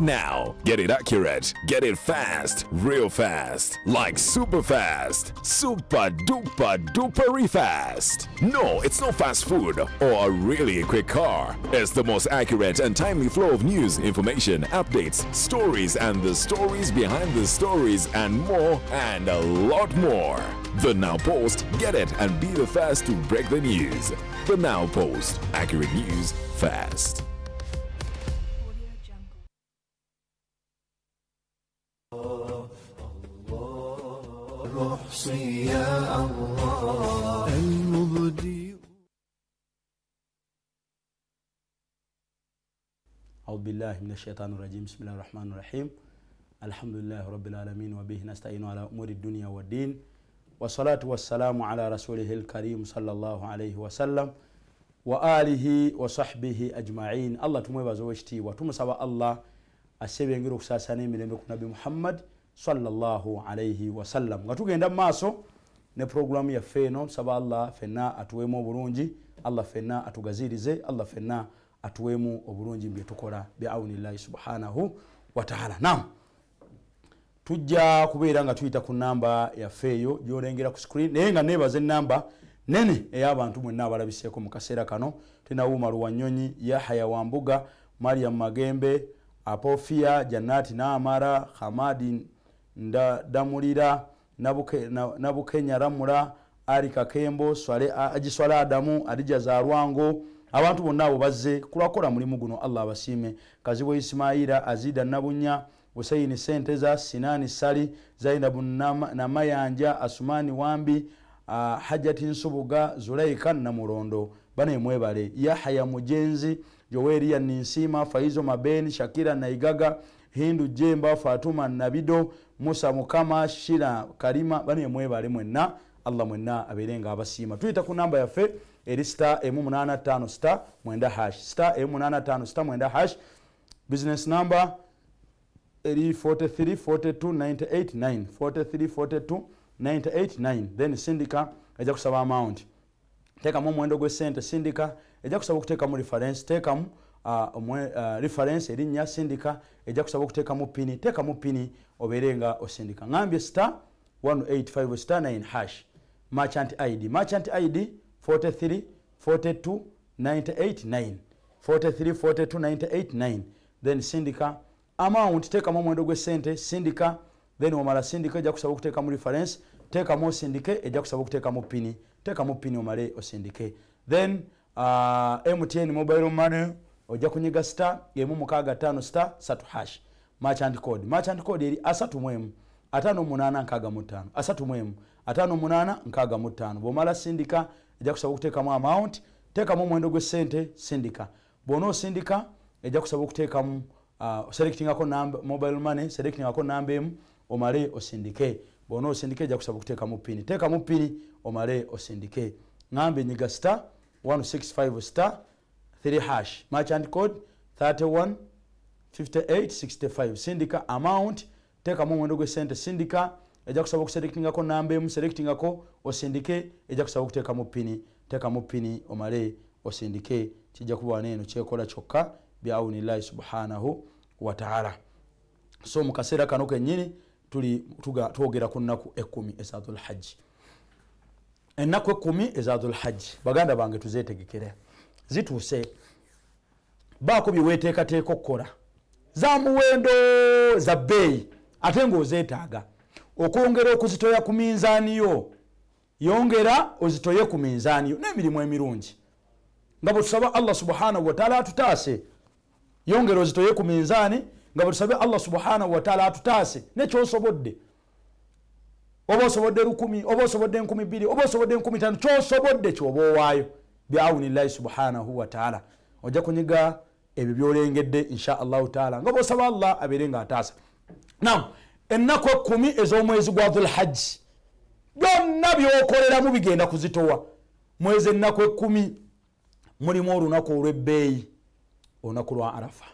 A: now. Get it accurate. Get it fast. Real fast. Like super fast. Super duper dupery fast. No, it's not fast food or a really quick car. It's the most accurate and timely flow of news, information, updates, stories, and the stories behind the stories, and more, and a lot more. The Now Post. Get it and be the first to break the news. The Now Post. Accurate news fast. المحصي يا الله المبدي
B: أعوذ بالله من الشيطان الرجيم بسم الله الرحمن الرحيم الحمد لله رب العالمين وبه نستعين على أمور الدنيا والدين والصلاة والسلام على رسوله الكريم صلى الله عليه وسلم وآله وصحبه أجمعين الله تموي بزوجتي وتمسوا الله أسيبين غير ساساني من نبي محمد wasalam nga tugenda mumaaso ne puroguramu yaffe eno nsaba allah fenna atuweemu obulungi allah fenna atugazirize allah fenna atuweemu obulungi mubyetukola biaunillahi subhanahu wataala nam tujja kubeera nga tuyita ku namba yaffe eyo gyolengera ku screen naye nga nebaza enamba nene eyabantu mwenna abalabiseeko mukaseera kano tenawuma luwanyonyi yahaya wambuga mariam magembe apofia janati namara hamadi na ndadamulira nabukenyaramula arikakembo agiswale adamu arijazarwango abantu bonna abo bazze kulwakukola mulimu guno allah abasiime kazibwa isimaira azida nabunya husaini senteza sinani sali zainabu namayanja asumani wambi uh, hajati nsubuga zulaika namulondo banemwebale yahaya mujenzi joweriya ninsima faizo mabeni shakira naigaga hindu jemba fatuma nabido musa mukama shira kalima bano yemwebale mwenna allah mwenna abeerenga abasiima tuyita ku namba yaffe eri sta emu 85 sta 9h sta emu 85 sta 9h business number eri 43429849 43429 then sindika eja kusaba amount teekamu omuwendo gwesente sindika eja kusaba okuteekamu reference teekamu omwe reference erinnya sindika ejja kusaba okuteeka mu pini teeka mu pini obeere nga osindika ŋambye sta 185 sta 9 hash marchant id marchant id 43 42 989 43 4289 then sindika amount teekamu omwendo gwesente sindika then omala sindika ejja kusaba okuteekamu reference teekamu osindike ejja kusaba okuteekamu pini teekamu pini omale osindike then uh, mtn mobile money ojja kunyiga sta emu mukaaga tano sta satu hash machandcod machandcod eri asatu mwemu atano munana nkaaga mutano asatu mwemu atano munana nkaaga mutano bwomala sindika ejja kusaba okuteekamu amount teekamu omwendo gwesente sindika bwona osindika ejja kusaba okuteekamu uh, selectingako mobile money selectingako namba emu omale osindike bwona osindike ejja kusaba okuteekamu pini teekamu pini omale osindike ngambe nyiga sta 165 sta 3 hash merchant code 315865 sindika amount tekamu omuwendo gwesente sindika eja kusaba okuselektingako namba emu selektingako osindike eja kusaba okuteekamu pini teekamu pini omale osindike kijja kuba waneeno kyekola kyokka byawunillahi subhanahu wataala so mukaseera kano kenyini tuli twogera ku nnaku ekumi ezathulhajji ennaku ekumi ezathulhajji baganda bange tuzeetegekera zituuse baako byeweeteekateeka okukola za muwendo za bbeeyi ate ngaozeetaaga okwongera okuzitoya ku minzaaniyo yongera ozitoye ku minzaaniyo n'emirimu emirungi nga bwetusaba allah subhanahu wataala atutaase yongera ozitoye ku minzaani nga bwetusabe allah subhanahu wataala atutaase nekyosobodde oba osobodde lukumi oba osobodde enkumi bbiri oba osobodde enkumi tano kyosobodde kyoba owaayo biawunillahi subhanahu wataala ojja kunyiga ebyo byolengedde inshaallahu taala nga bosaba allah abeere nga ataasa naw ennaku ekumi ez'omwezi gwa dhulhajji byonna byokoleramu bigenda kuzitowa mwezi ennaku ekumi mulimu olunaku olwebbeeyi olunaku lwa arafa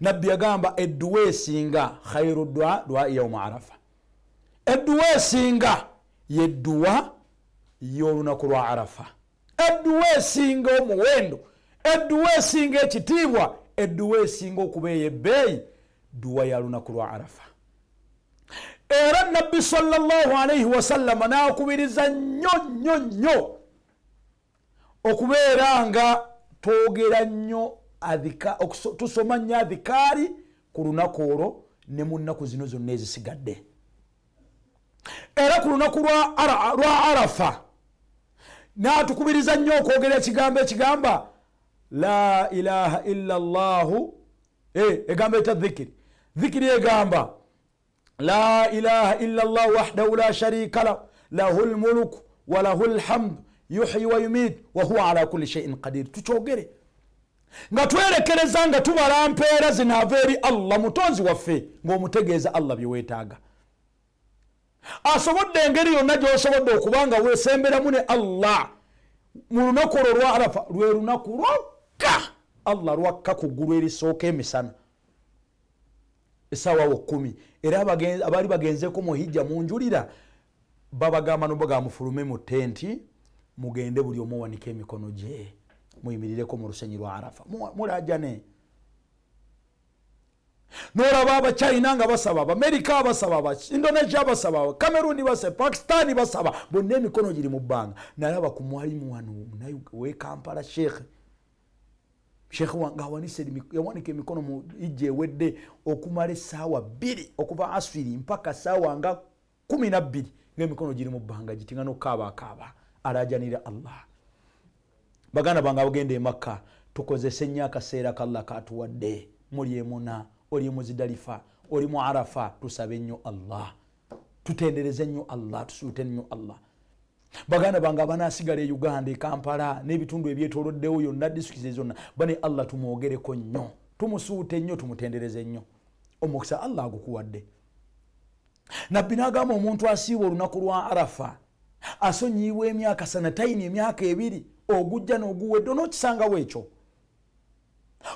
B: nabbi yagamba edduwa esinga khairu dwa dwa yauma arafa edduwa esinga yedduwa y'olunaku lwa arafa edduwa esinga omuwendo edduwa esinga ekitiibwa edduwa esinga okubeeya ebbeeyi dduwa ya lunaku lwa arafa era nabbi salaalaihi wasalama naakubiriza nnyo nnyo nnyo okubeera nga twogera nnyo tusoma nnyo adhikaari ku lunaku olwo ne mu nnaku zino zonna ezisigadde era ku lunaku lwa arafa ara natukubiriza nnyo okwogera ekigambo ekigamba la ilaha illa llahu egamba eh, eta dhikiri dhikiri egamba la ilaha illa llahu wahdahu la sharika lah lahu lmuluku walahu lhamdu yuhyi wa yumiitu wahuwa ala kuli shaiin qadir tukyogere nga twerekereza nga tubala mpeera zinava eri allah mutonzi waffe ngaomutegeeza allah byewetaaga asobodde engeri yonna gyosobodde okubanga wesemberamu ne allah mu lunaku olwo lwa arafa lwe lunaku lwakka allah lwakka ku ggulu erisooka emisana esaawa wkumi era abaali bagenzeko muhijja munjulira babagamba nobagamufulume mu tenti mugende buli omuwanika emikono gye muyimirireko mu lusenyi lwa arafa mulajane mu noraba abachina nga basaba abamerika basaba indonesia basaba cameroon basaba pakistan basaba bonna emikono giri mubanga naraba kumwalimu wano wekampala sheikh sheikh ngaawanikayawanika emikono mu ijja ewedde okumala esaawa bbiri okuva asiri mpaka saawa nga kumi nabbiri ngaemikono giri mubanga gitinga nokaabakaaba alajanira allah baganda bange abagenda emakka tukozese nyo akaseera kallah katuwadde mulyemuna oli muzidalifa oli muarafa tusabe nyo allah tutendereze nyo allah tusute nyo allah baganda bange abanasigala euganda ekampala nebitundu ebyetoloddewo yonna disikize zonna bane allah tumwogereko nnyo tumusuute nnyo tumutendereze nnyo omukisa allah agukuwadde nabbi nagamba omuntu asiiba olunaku lwa arafa asonyiibwa emyaka sanataini emyaka ebiri ogujja noguwedde onokisangawo ekyo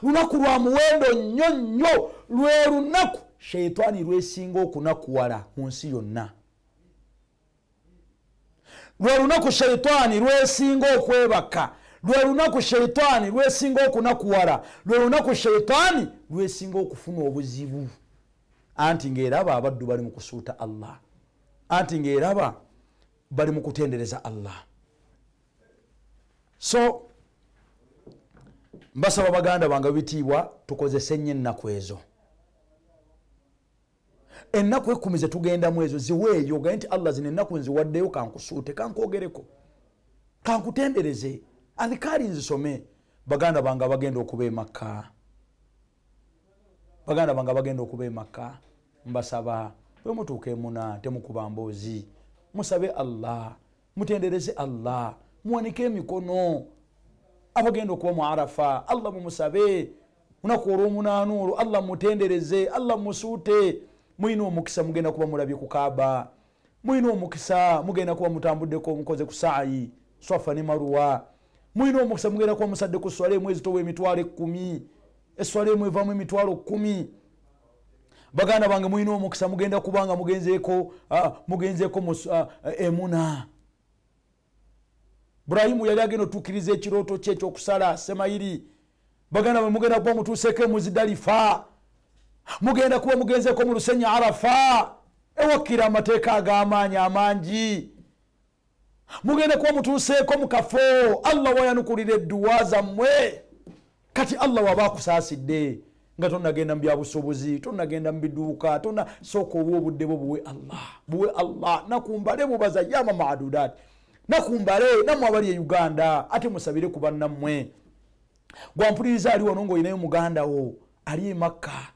B: lunaku lwa muwendo nnyo nnyo lwe lunaku sheitaani lwesinga okunakuwala mu nsi yonna lwe lunaku sheitaani lwesinga okwebaka lwe lunaku sheitaani lwesinga okunakuwala lwe lunaku sheitaani lwesinga okufuna obuzibu anti ngaeraba abaddu bali mukusuuta allah anti ngaeraba bali mukutendereza allah so mbasaba baganda bange bitiibwa tukozese nnyo ennaku ezo ennaku ekumi zetugendamu ezo ziweeyo ogae nti allah zino ennaku nziwaddeyo kankusuute kankwogereko kankutendereze alikaali nzisome baganda bange bagenda okuba emakka baganda bange bagenda okuba emakka mbasaba bwe mutuuka emuna temukuba mboozi musabe allah mutendereze allah muwanike emikono abagenda okuba mu arafa allah mumusabe lunaku olwomunaana olwo allah mutendereze allah musuute mulina omukisa mugenda kuba mulabye ku kaaba mulina omukisa mugenda kuba mutambuddeko omukoze ku saayi swafa ne maruwa mulina omukisa mugenda kuba musadde ku e swala emu ezitowa emitwalo ekumi eswala emu evaamu emitwalo kumi baganda bange mulina omukisa mugenda kubanga mugenzeeko ah, mugenzeeko ah, emuna uh, burayimu yali agenda otukiriza ekiroto kye ekyokusala semayiri baganda bwe mugenda kuba mutuseko muzidalifa mugenda kuba mugenzeko mu lusenya arafa ewakira amateeka ag'amaanyi amangi mugenda kuba mutuseeko mu kafo allah wayanukulira edduwa zammwe kati allah waba akusaasidde nga tonagenda mubyabusobozi tonagenda mubiduuka tona sooka obwa obudde bwe buwe allah buwe allah nakumbale bubaza yama madudati nakumbale nammwe abali e uganda ate musabire ku bannammwe gwampuliriza ali wano ngaoyinayo mugandawo ali emakka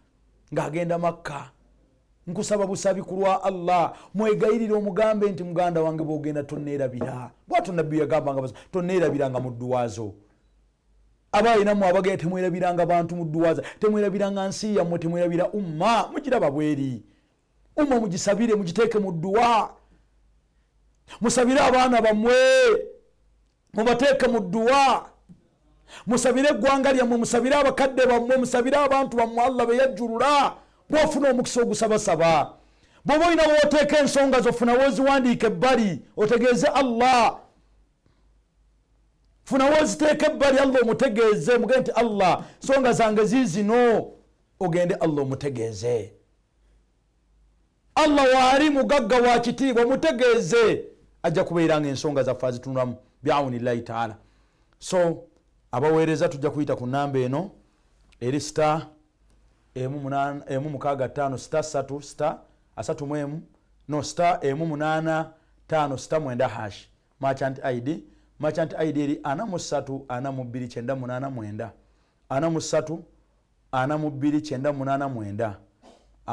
B: ng'agenda makka nkusaba busabi ku lwa allah mwegayirire omugambe nti muganda wange bwogenda toneerabira bwato nabbi yagambanga toneerabiranga mu dduwazo abaayinamu abagea temwerabiranga bantu mu dduwaza temwerabiranga nsi yammwe temwerabira umma mugiraba bweri umma mugisabire mugiteeke mu dduwa musabire abaana bamwe mubateeke mu dduwa musabire eggwanga lyammwe musabire abakadde bammwe musabire abantu bammwe alla beyajjulula bwofuna omukisa ogusabasaba bwoba olina bwoteeka ensonga zo funawo oziwandiika ebbali otegeeze allah funawo oziteeka ebbali allah omutegeeze mugende nti allah nsonga zange ziizino ogende allah omutegeeze allah waali mugagga wa kitiibwa omutegeeze ajja kubeeranga ensonga zaffe azitunulamu biaunillahi taala so abaweereza tujja kuyita ku namba eno eri sta no sta emu 85 sta 9 hash machant id machant id eri 42989 42989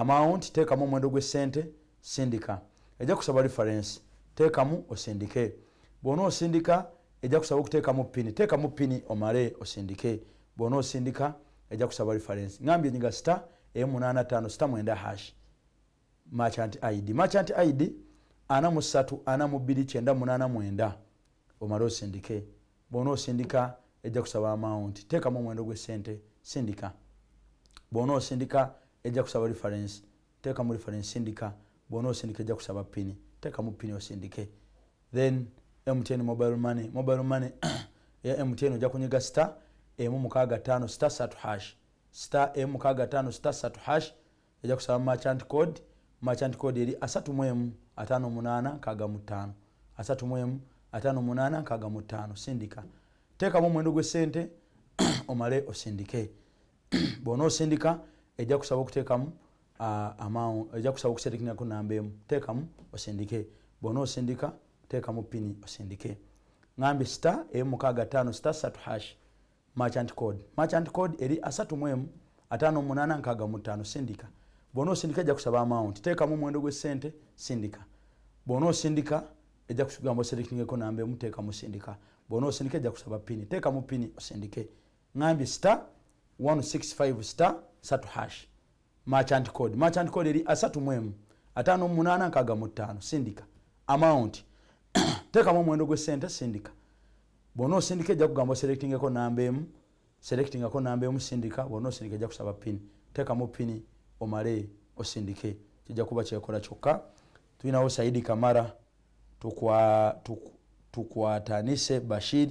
B: amount teekamu omwendo gwe sente sindika ejja kusaba reference tekamu osindike bwona osindika eja kusaba okutekamu pini tekamu pini omale osindike bwona osindika eja kusaba reference ngambye nyiga sta e85 9 machant id machant id ana mu satu ana mu biri kyenda munana mwenda omale osindike bwona osindika eja kusaba amount tekamu omwendo gwe sente sindika bwona osindika eja kusaba reference tekamu reference sindika bwona osindika eja kusaba pini teka mu pini osindike then mtn mobile money mobile money ya mtn ojja kunyiga star emu mukaaga tano star satu hash star emu mukaaga tano star satu hash ojja kusaba merchant code merchant code eri asatu mwemu atano munana kaaga mutano asatu mwemu atano munana kaaga mutano sindika teka mu mwendo gwe sente omale osindike bona osindika ejja kusaba okuteekamu amawo ojja kusaba okusindikirako namba emu teekamu osindike bwona osindika teekamu pini osindike ambe sta m65s merchant code merchant code eri 3585 sindika bwona osindika ejja kusaba amount teekamu omuwendo gwesente sindika bwona osindika ejjakugamba osindikingeko namba emu teekamu sindika bwona osindika ejja kusaba pini teekamu pini osindike ambe sta 165 sta 3 hash merchant code merchant code eri asatu mwemu atano munana munaana mutano sindika amount teka amount teekamu omuwendo center sindika bw'ona osindika ejja kugamba selectingeko namba emu selectingako namba emu sindika bono osindika ejja kusaba pini teekamu pini omale osindike kijja kuba kyekola tuina tulinawo saidi kamara tukwa, tuk, tukwatanise bashir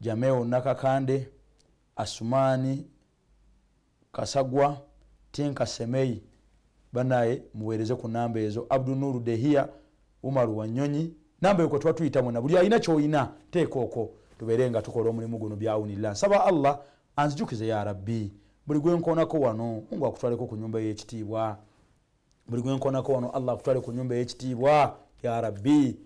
B: jameo nakakande asumani kasagwa tinka semei banaye muwereze ku namba ezo abdunur dehia umar wanyonyi namba eko twatuyita mwena buli alina kyoyina teeka okwo tubeere nga tukola omulimu guno byawunirira nsaba allah anzijukize ya rabbi buli gwenkonako wano mungu akutwaleko ku nyumba eyekitiibwa buli gwenkonako wano allah akutwale ku nyumba eyekitiibwa ya rabbi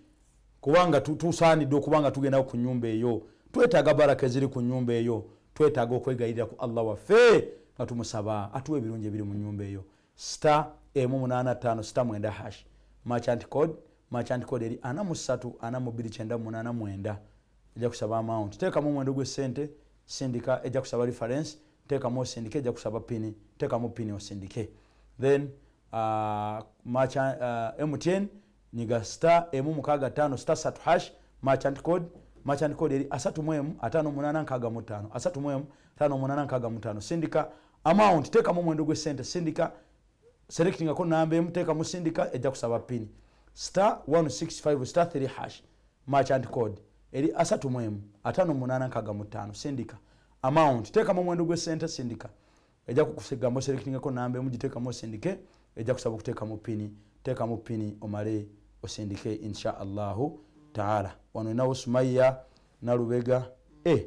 B: kubanga tusaanidde okubanga tugendako ku nyumba eyo twetaaga baraka eziri ku nyumba eyo twetaaga okwegayirira ku allah waffe nga tumusaba atuwa ebirungi ebiri mu nyumba eyo sta emu 85 sta 9 hash machant code machant code eri 43 ejja kusaba amount teekamu omuwendo gw'essente sindika ejja kusaba reference teekamu osindike ejja kusaba pini teekamu pini osindike then uh, macha, uh, mtn nyiga sta emu 65 sta 3 hash machant code merchant code eri asatu mwemu atano munana nkaga mutano asatu mwemu tano munana nkaga mutano sindika amount teka teekamu omuwendo center sindika selecting selectingako namba emu teekamu sindika eja kusaba pini star 165 star 3 hash merchant code eri asatu mwemu atano munana nkaga mutano sindika amount teka teekamu omuwendo center sindika eja kukusiga ejja kukugambo selectingako namba emu giteekamu sindike ejja kusaba okuteekamu pini teka teekamu pini omale osindike insha allahu taala wano inawo sumaya nalubega e eh,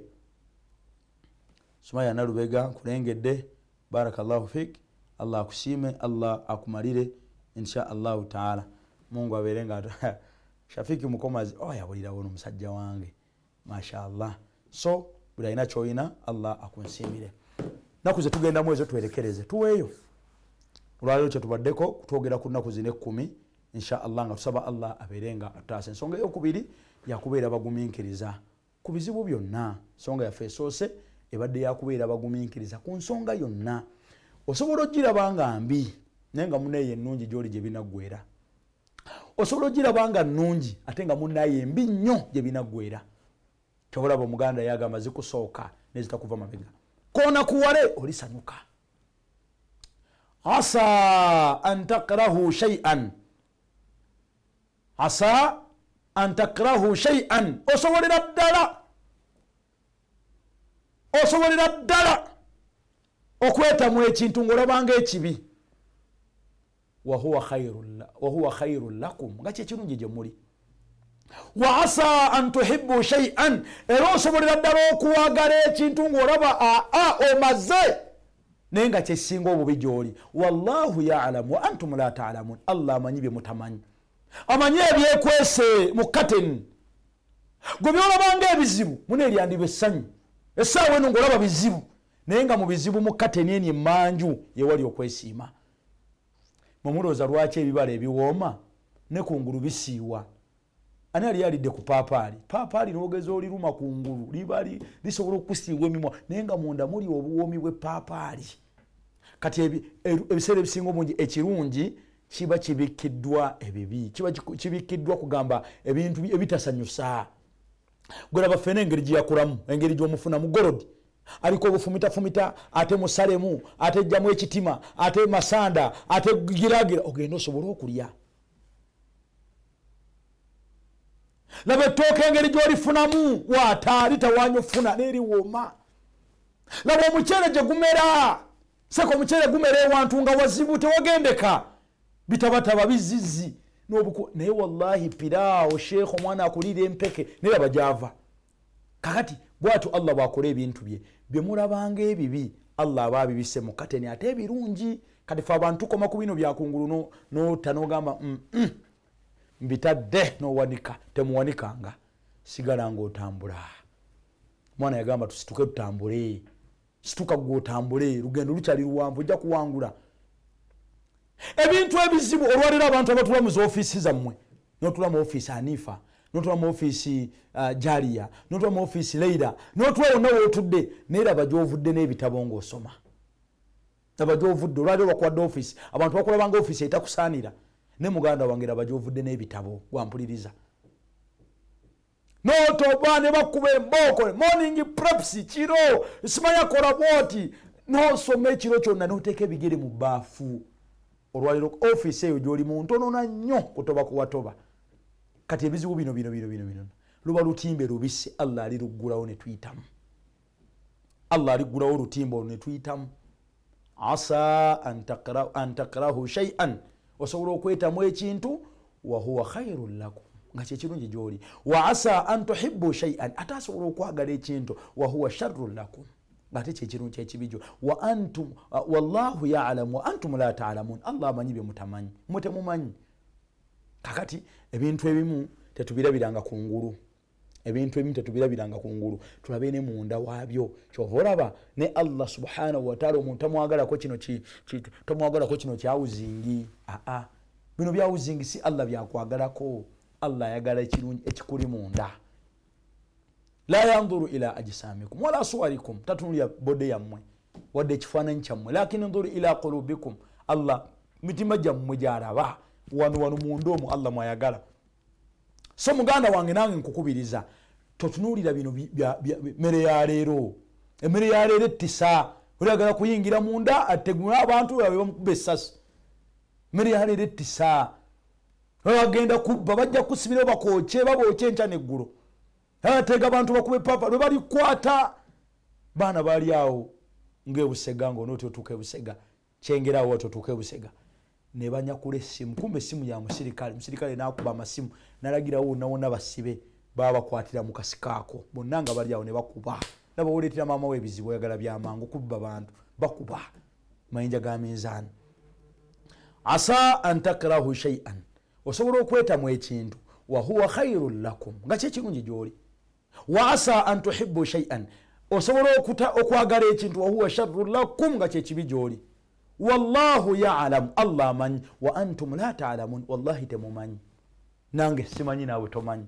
B: sumaya nalubega nkulengedde barakallahu fik allah akusiime allah akumalire inshaallahu taala mungu abeere nga shafiki mukomazi oyawulirawo oh, nomusajja wange mashallah so buli alina kyolina allah akunsiimire naku ze tugendamu ezo twerekereze tuweeyo olwaliro kyetubaddeko kutwogera ku nnaku zina ekkumi inshaallah nga tusaba allah abeere nga ataasa ensonga eyokubiri yakubeera bagumiikiriza ku bizibu byonna ensonga yaffe esoose ebadde yakubeera bagumiikiriza ku nsonga yonna osobola ogiraba nga mbi naye nga munaeyo ennungi gyoli gyebinaggwera osobola ogiraba nga nnungi ate nga munaayo embi nnyo gyebinaggwera kyobulaba omuganda yagamba zikusooka nezitakuva mabega koona kuwale olisanyuka asa antakrahu shaian asa antakrahu shaian osobolera ddala osobolera ddala okwetamu ekintu ngaolabanga ekibi wahuwa khairu lakum nga kyekirungi gyemuli wa asa an tuhibu shaian era osobolera ddala okuwagala ekintu ngaolaba aa omaze naye nga kyesinga obubi gyoli wallahu yalamu wa antum la talamun allah amanyi byemutamanyi amanye ebyekwese mu katen gwe byolabanga ebizibu munaeryandiba essanyu essaawa eno ngaolaba bizibu naye nga mu bizibu mu katen eni emanju yewali okwesiima mumulowooza lwaki ebibala ebiwooma ne kungulu bisiiwa ani ali yalidde ku paapaali paapaali nogeza oliruma kungulu liba lisobola okusiiwa emimwa naye nga munda muli obuwoomi bwe paapaali kati ebiseera ebisinga omungi ekirungi kiba kibikkiddwa ebibi kiba kibikkiddwa kugamba ebintu ebitasanyusa gweraba fena engeri gyeyakulamu engeri gyomufunamu gorodi aliko obufumitafumita ate musalemu ate jjamu ekitima ate masanda ate giragira ogenda osobole okulya laba ettooka engeri gyolifunamu waata litawanya ofuna neriwooma laba omuceere gyegumera seka omuceere gumera ewantu nga wazibu tewagendeka bitabataba bizizi naye wallahi pirawo sheekhe omwana akulira empeke neraba gyava kakati bwatyo allah bwakola ebintu bye byemulabanga ebibi allah aba abibisemu kateni ate ebirungi kati fe abantu tukoma ku bino byakungulu nota nogamba mm, mm, mbitadde nowanika temuwanikanga sigala nga otambula omwana yagamba tusituke tutambule situka gweotambule lugendo lukyali luwanvu ojja kuwangula ebintu ebizibu olwaliro abantu abatula mu zoofiisi zammwe notula mu ofiisi anifa notula mu ofiisi uh, jaliya notula mu ofiisi leira notula wonna wootudde neraba gyovudde n'ebitabo ng'osoma aba gyovudde olwaliro lwakuwadde ofiisi abantu bakulabanga ofiisi eitakusaanira ne muganda wange raba gyovudde n'ebitabo gwampuliriza notoba ne bakuba emboko morning preps kiro simanyakola bwoti nosoma ekiro kyonna noteeka ebigere mu baafu olwaliro ofiisi eyo gyoli muntonona nnyo kutoba kuwatoba kati ebizibu bino bino bino bino binona luba lutimbe lubisi allah aliruggulawo ne tuyitamu allah aliggulawo olutimba olwo ne tuyitamu asa antakrahu shaian osobola okwetamu ekintu wahuwa khairun lakum nga kyekirungi gyoli wa asa antuhibu shaian ate asobola okwagala ekintu wahuwa sharun lakum ngaate kyekirungi ekibijo uh, wallahu yalamu wa antum la talamun allah amanyi byemutamanyi mutemumanyi kakati ebintu ebimu tetubirabiranga kungulu ebintu ebimu tetubirabiranga kungulu tulabe ne munda wabyo kyova olaba ne allah subhanahu wataala omuntu tamwagalako kino tomwagalako kino kyawuzingi aa bino byawuzingi si allah byakwagalako allah ayagala ekirungi ekikuli munda la yanduru ila ajisamikum wala suwarikum tatunulya bode yammwe wadde ekifaananyi kyammwe lakin nduru ila kulubikum allah mitima gyammwe gyaraba wanuwanu mundu omu allah mwayagala so muganda wange nange nkukubiriza totunulira bino mere yaleero emere yaleero etisa oliagala kuyingira munda ategua abantu abebamukuba esasi mere yaleero etisa bagenda kubba bajja kusibira bakoce babokye encya neggulo atega bantu bakuba epapa lwebalikwata baana bali awo ngaebusega ngaonotyotuka ebusega kyengerawo watotuka ebusega nebanyakula esimu kumba esimu ya musirikale musirikale nakuba amasimu nalagirawo wonawona basibe babakwatira mukasikaako bonna nga baliawo nebakuba nabawoletera mama we ebizibu oyagala byamangu kubba bantu bakuba mayinja gamizaani asa antakrahu shaian osobola okwetamu ekintu wahuwa khairun lakum nga kyekirungi gyoli waasa an tuhibu shaian osobola okwagala ekintu wahuwa sharu lakum nga kyekibi gyoli wallahu yalamu allah amanyi wa antum la talamun wallahi temumanyi nange simanyi naawe tomanyi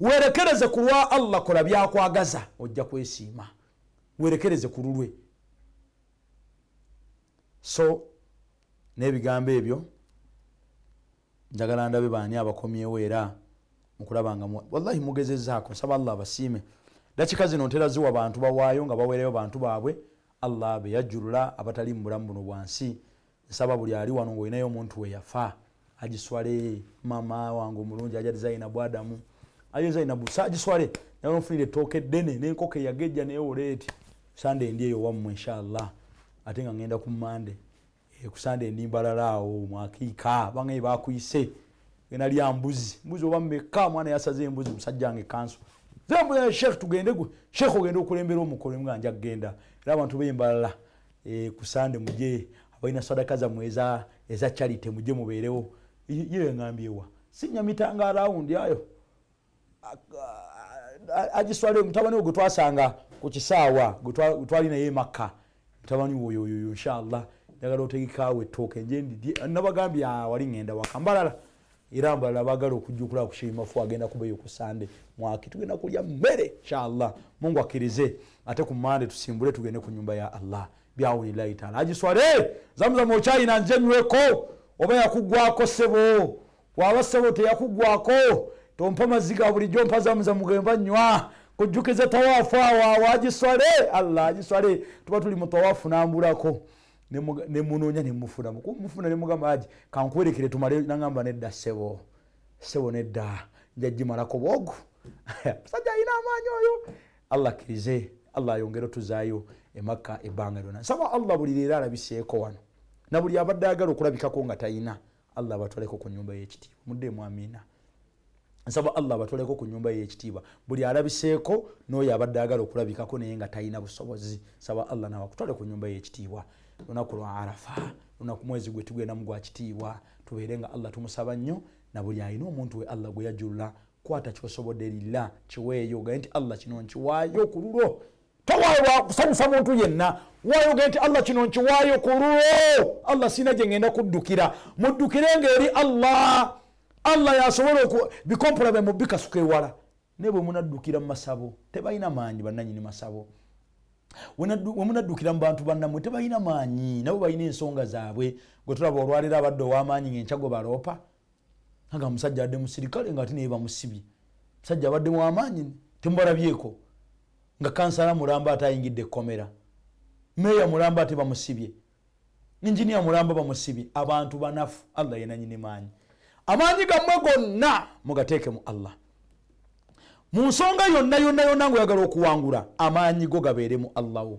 B: werekereze ku lwa allah kola byakwagaza ojja kwesiima werekereze ku lulwe so n'ebigambo ebyo njagala ndabe baani abakomyewo era okulabanawallahi mugezezaako nsaba allah abasiime dakika zino ntera ziwa bantu bawaayo nga baweerayo bantu baabwe allah beyajjulula abatali mu bulamu buno bwansi nsaba buli ali wano ngaolinayo omuntu weyafa agiswale mama wange omulungi aja dizaina bwadamu ayozainabu sagiswale nawe nfunire etooka eddene nenkoka eyagejja neyowola eti sande ndi eyo wammwe inshallah ate nga ngenda ku mande kusande ndi mbalalaawo mwakiika bangaye bakwise gena lya mbuzi mbuzi oba meka mwana yasaze embuzi musajja wange kanso zembuzhekh eh, tugende gwe shekh ogenda okulembera omukolo mga nja kgenda era abantu bembalala e, eh, kusande muje abalina sadaka zamwe eza charity muje mubeerewo yeyo engambyewa sinyamitanga araundi ayo agiswale mutabani wo gwetwasanga ku kisaawa gwetwalinaye e maka mutabani woyoyoyo inshallah njagala otegekawe ettooke njendi nabagambye awali ah, ngenda wakambalala era abalala bagala okujjukulao kushimafu agenda kubayo ku sande mwaki tugenda kulya mmere inshallah mungu akkirize ate ku mande tusimbule tugende ku nyumba ya allah byawunilahi taala agiswale zamuzamu okyayina njenyweko oba yakugwako sebo waba sebo teyakugwako tompa maziga bulijjo mpa zamuzamu gemba nywa kujjukiza tawafu awo awo agiswale allah agiswale tuba tuli mutawafu nambulako nemunonya nemufunamu kumufuna nemugamba aji kankwerekere tumale nagamba nedda sebo sebo nedda njajimalako bogu musajja ayina amaanyi oyo allah kirize allah ayongere otuzaayo emakka ebbanga lyona nsaba allah buli leero alabiseeko wano na buli abadde agala okulabikako nga tayina allah abatwaleko ku nyumba yekitiibwa muddemu amiina nsaba allah abatwaleko ku nyumba yekitiibwa buli alabiseeko n'oyo abadde agala okulabikako naye nga tayina busobozi nsaba allah nawe akutwale ku nyumba yekitiibwa lunaku lwa arafa lunaku mwezi gwe tugenda mugwa kitiibwa tubeere nga allah tumusaba nnyo na buli alina omuntu we allah gweyajulula kwata kyosobodde lilla kiweeyo ogae nti allah kino nkiwaayo ku lulo towaawa kusanyusa muntu yenna waayo ogae nti allah kino nkiwaayo ku lulo allah siina gye ngenda kuddukira muddukirenga eri allah allah yasobola bikompola bemubikasuka ewala naye bwe munaddukira mu masabo tebalina maanyi bannanyini masabo wemunaddukira mu bantu bannamwe tebalina maanyi nabo balina ensonga zaabwe gwe tulaba olwaleero abadde ow'amaanyi ngaencyago baloopa aga musajja adde musirikale nga ate naye bamusibye musajja abadde muwamaanyi temubalabyeko nga kansala mulamba ate ayingidde ekomera meeya mulamba ate bamusibye inginiya mulamba bamusibye abantu banafu allah yenanyini maanyi amaanyi gammwe gonna mugateekemu allah mu nsonga yonna yonna yonna ngaoyagala okuwangula amaanyi go gabeeremu allahwo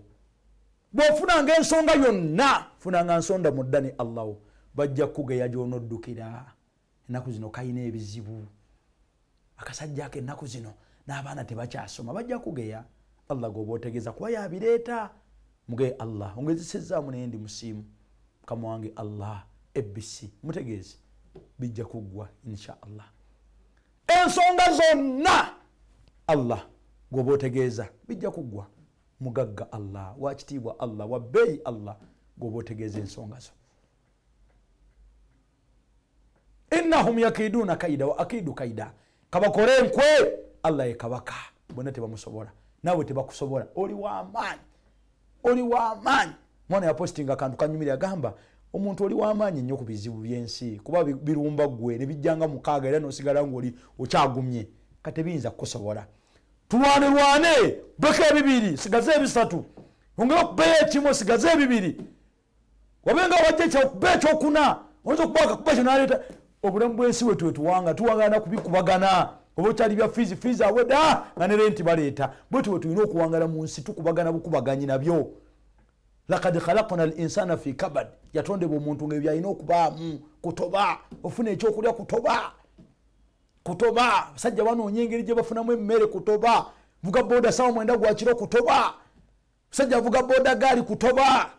B: bwofunanga ensonga yonna funanga nsonda muddani allahwo bajja kukugeya gyonoddukira ennaku zino kalina ebizibu akasajja ako ennaku zino n'abaana tebakyasoma bajja kugeya allah goba otegeeza kuba yabireeta muge allah ongezesezaamu naye ndi musiimu mukama wange allah ebisi mutegeezi bijja kuggwa insha allah
A: ensonga zonna
B: allah gwoba otegeeza bijja kuggwa mugagga allah wakitiibwa allah wabbeeyi allah gwoba otegeeza ensonga zo innahum yakiduuna kaida wa akidu kaida kabakole enkwe allah yekabaka bonna tebamusobola naawe tebakusobola oli wamaanyi oli wamaanyi mwana yapositinga kantu kanyumire agamba omuntu oli wamaanyi nnyo ku bizibu byensi kuba birumba ggwe nebijjanga mukaaga era nosigala ngaoli okyagumye katebiyinza kukusobola tulwanirwane bweko ebibiri sigaze ebisatu ongera okubeyo ekimu sigaze ebibiri wabenga wajja kyakuba ekyokuna oyinza okubakakuba ekyo naleeta obulamu bwensi wetwetuwanga tuwangana kubikubagana oba okyali bya fiizi fiizi aweda nga nere nti baleeta bwetu wetulina okuwangala mu nsi tukubagana bukubaganyi nabyo lakad khalakna linsana fi kabad yatondebwa omuntu ngaebyalina okubaamu kutoba ofuna ekyokulya kutoba kutoba basajja banoonya engeri gye bafunamu emmere kutoba vuga boda saw mwenda gwakiro kutoba musajja avuga boda gaali kutoba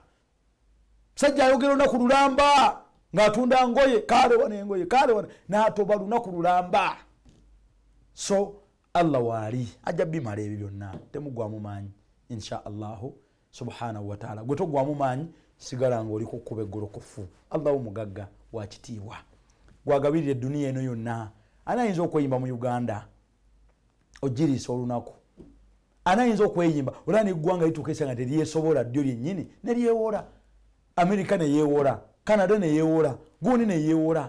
B: musajja ayogera olunaku lulamba ngaatunda ngoye kalewanengoye kalewana natoba lunaku lulamba so allah waali ajja bimala ebyo byonna temugwamu maanyi insha allahu subhanahu wataala gwe togwamu maanyi sigala nga oli kukuba eggolokofu allahu mugagga wakitiibwa gwagabirira eduniya eno yonna ani ayinza okweyimba mu uganda ogirisa olunaku ani ayinza okweyimba olaa neggwanga lituuka esanga teryesobola ddyo lyennyini neryewola amerika neyewola canada neyewola gundi neyewola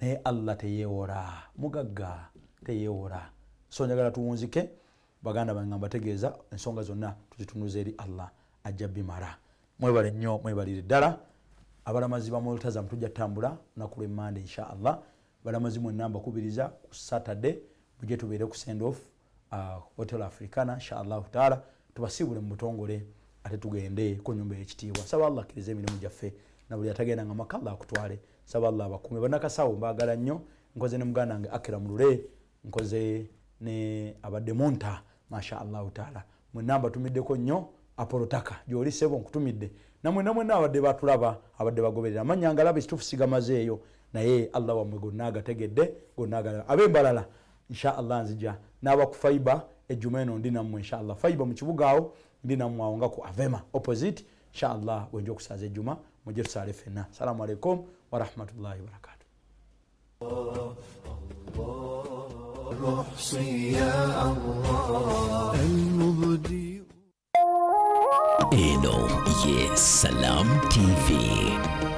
B: naye allah teyewola mugagga teyewola so njagala tuwunzike baganda bange mbategeeza ensonga zonna tuzitunuza eri allah ajja bimara mwebale nnyo mwebalire ddala abalamazi ba multazam tujja tambula nakulwa emmanda inshaallah balamuzi mwenna mbakubiriza ku saturday bujje tubeere ku send off ah, hotel africana inshallahu taala tubasibule mu butongole ate tugende ku nyumba yekitiibwa saba allah akkiriza emirimu gyaffe na buli atagenda nga maka allah akutwale saba allah abakuumi banakasawo mbaagala nnyo nkoze ne muganda wange akira mulule nkoze ne abadde munta masha allahu taala mwenna mbatumiddeko nnyo apolotaka gyoli sebo nkutumidde namwenna mwenna abadde batulaba abadde bagoberera amanyanga laba ekitufusigamazeeyo naye allah wammwe gonna agategedde abembalala inshaallah nzija naba ku faiba ejuma eno ndi nammwe inshaallah faiba mukibuga awo ndi nammwe awo nga ku avema opposite inshaallah wenja okusaza ejuma mujje tusale fenna assalamu aleikum warahmatullahi wabarakatu
A: eno ye salam tv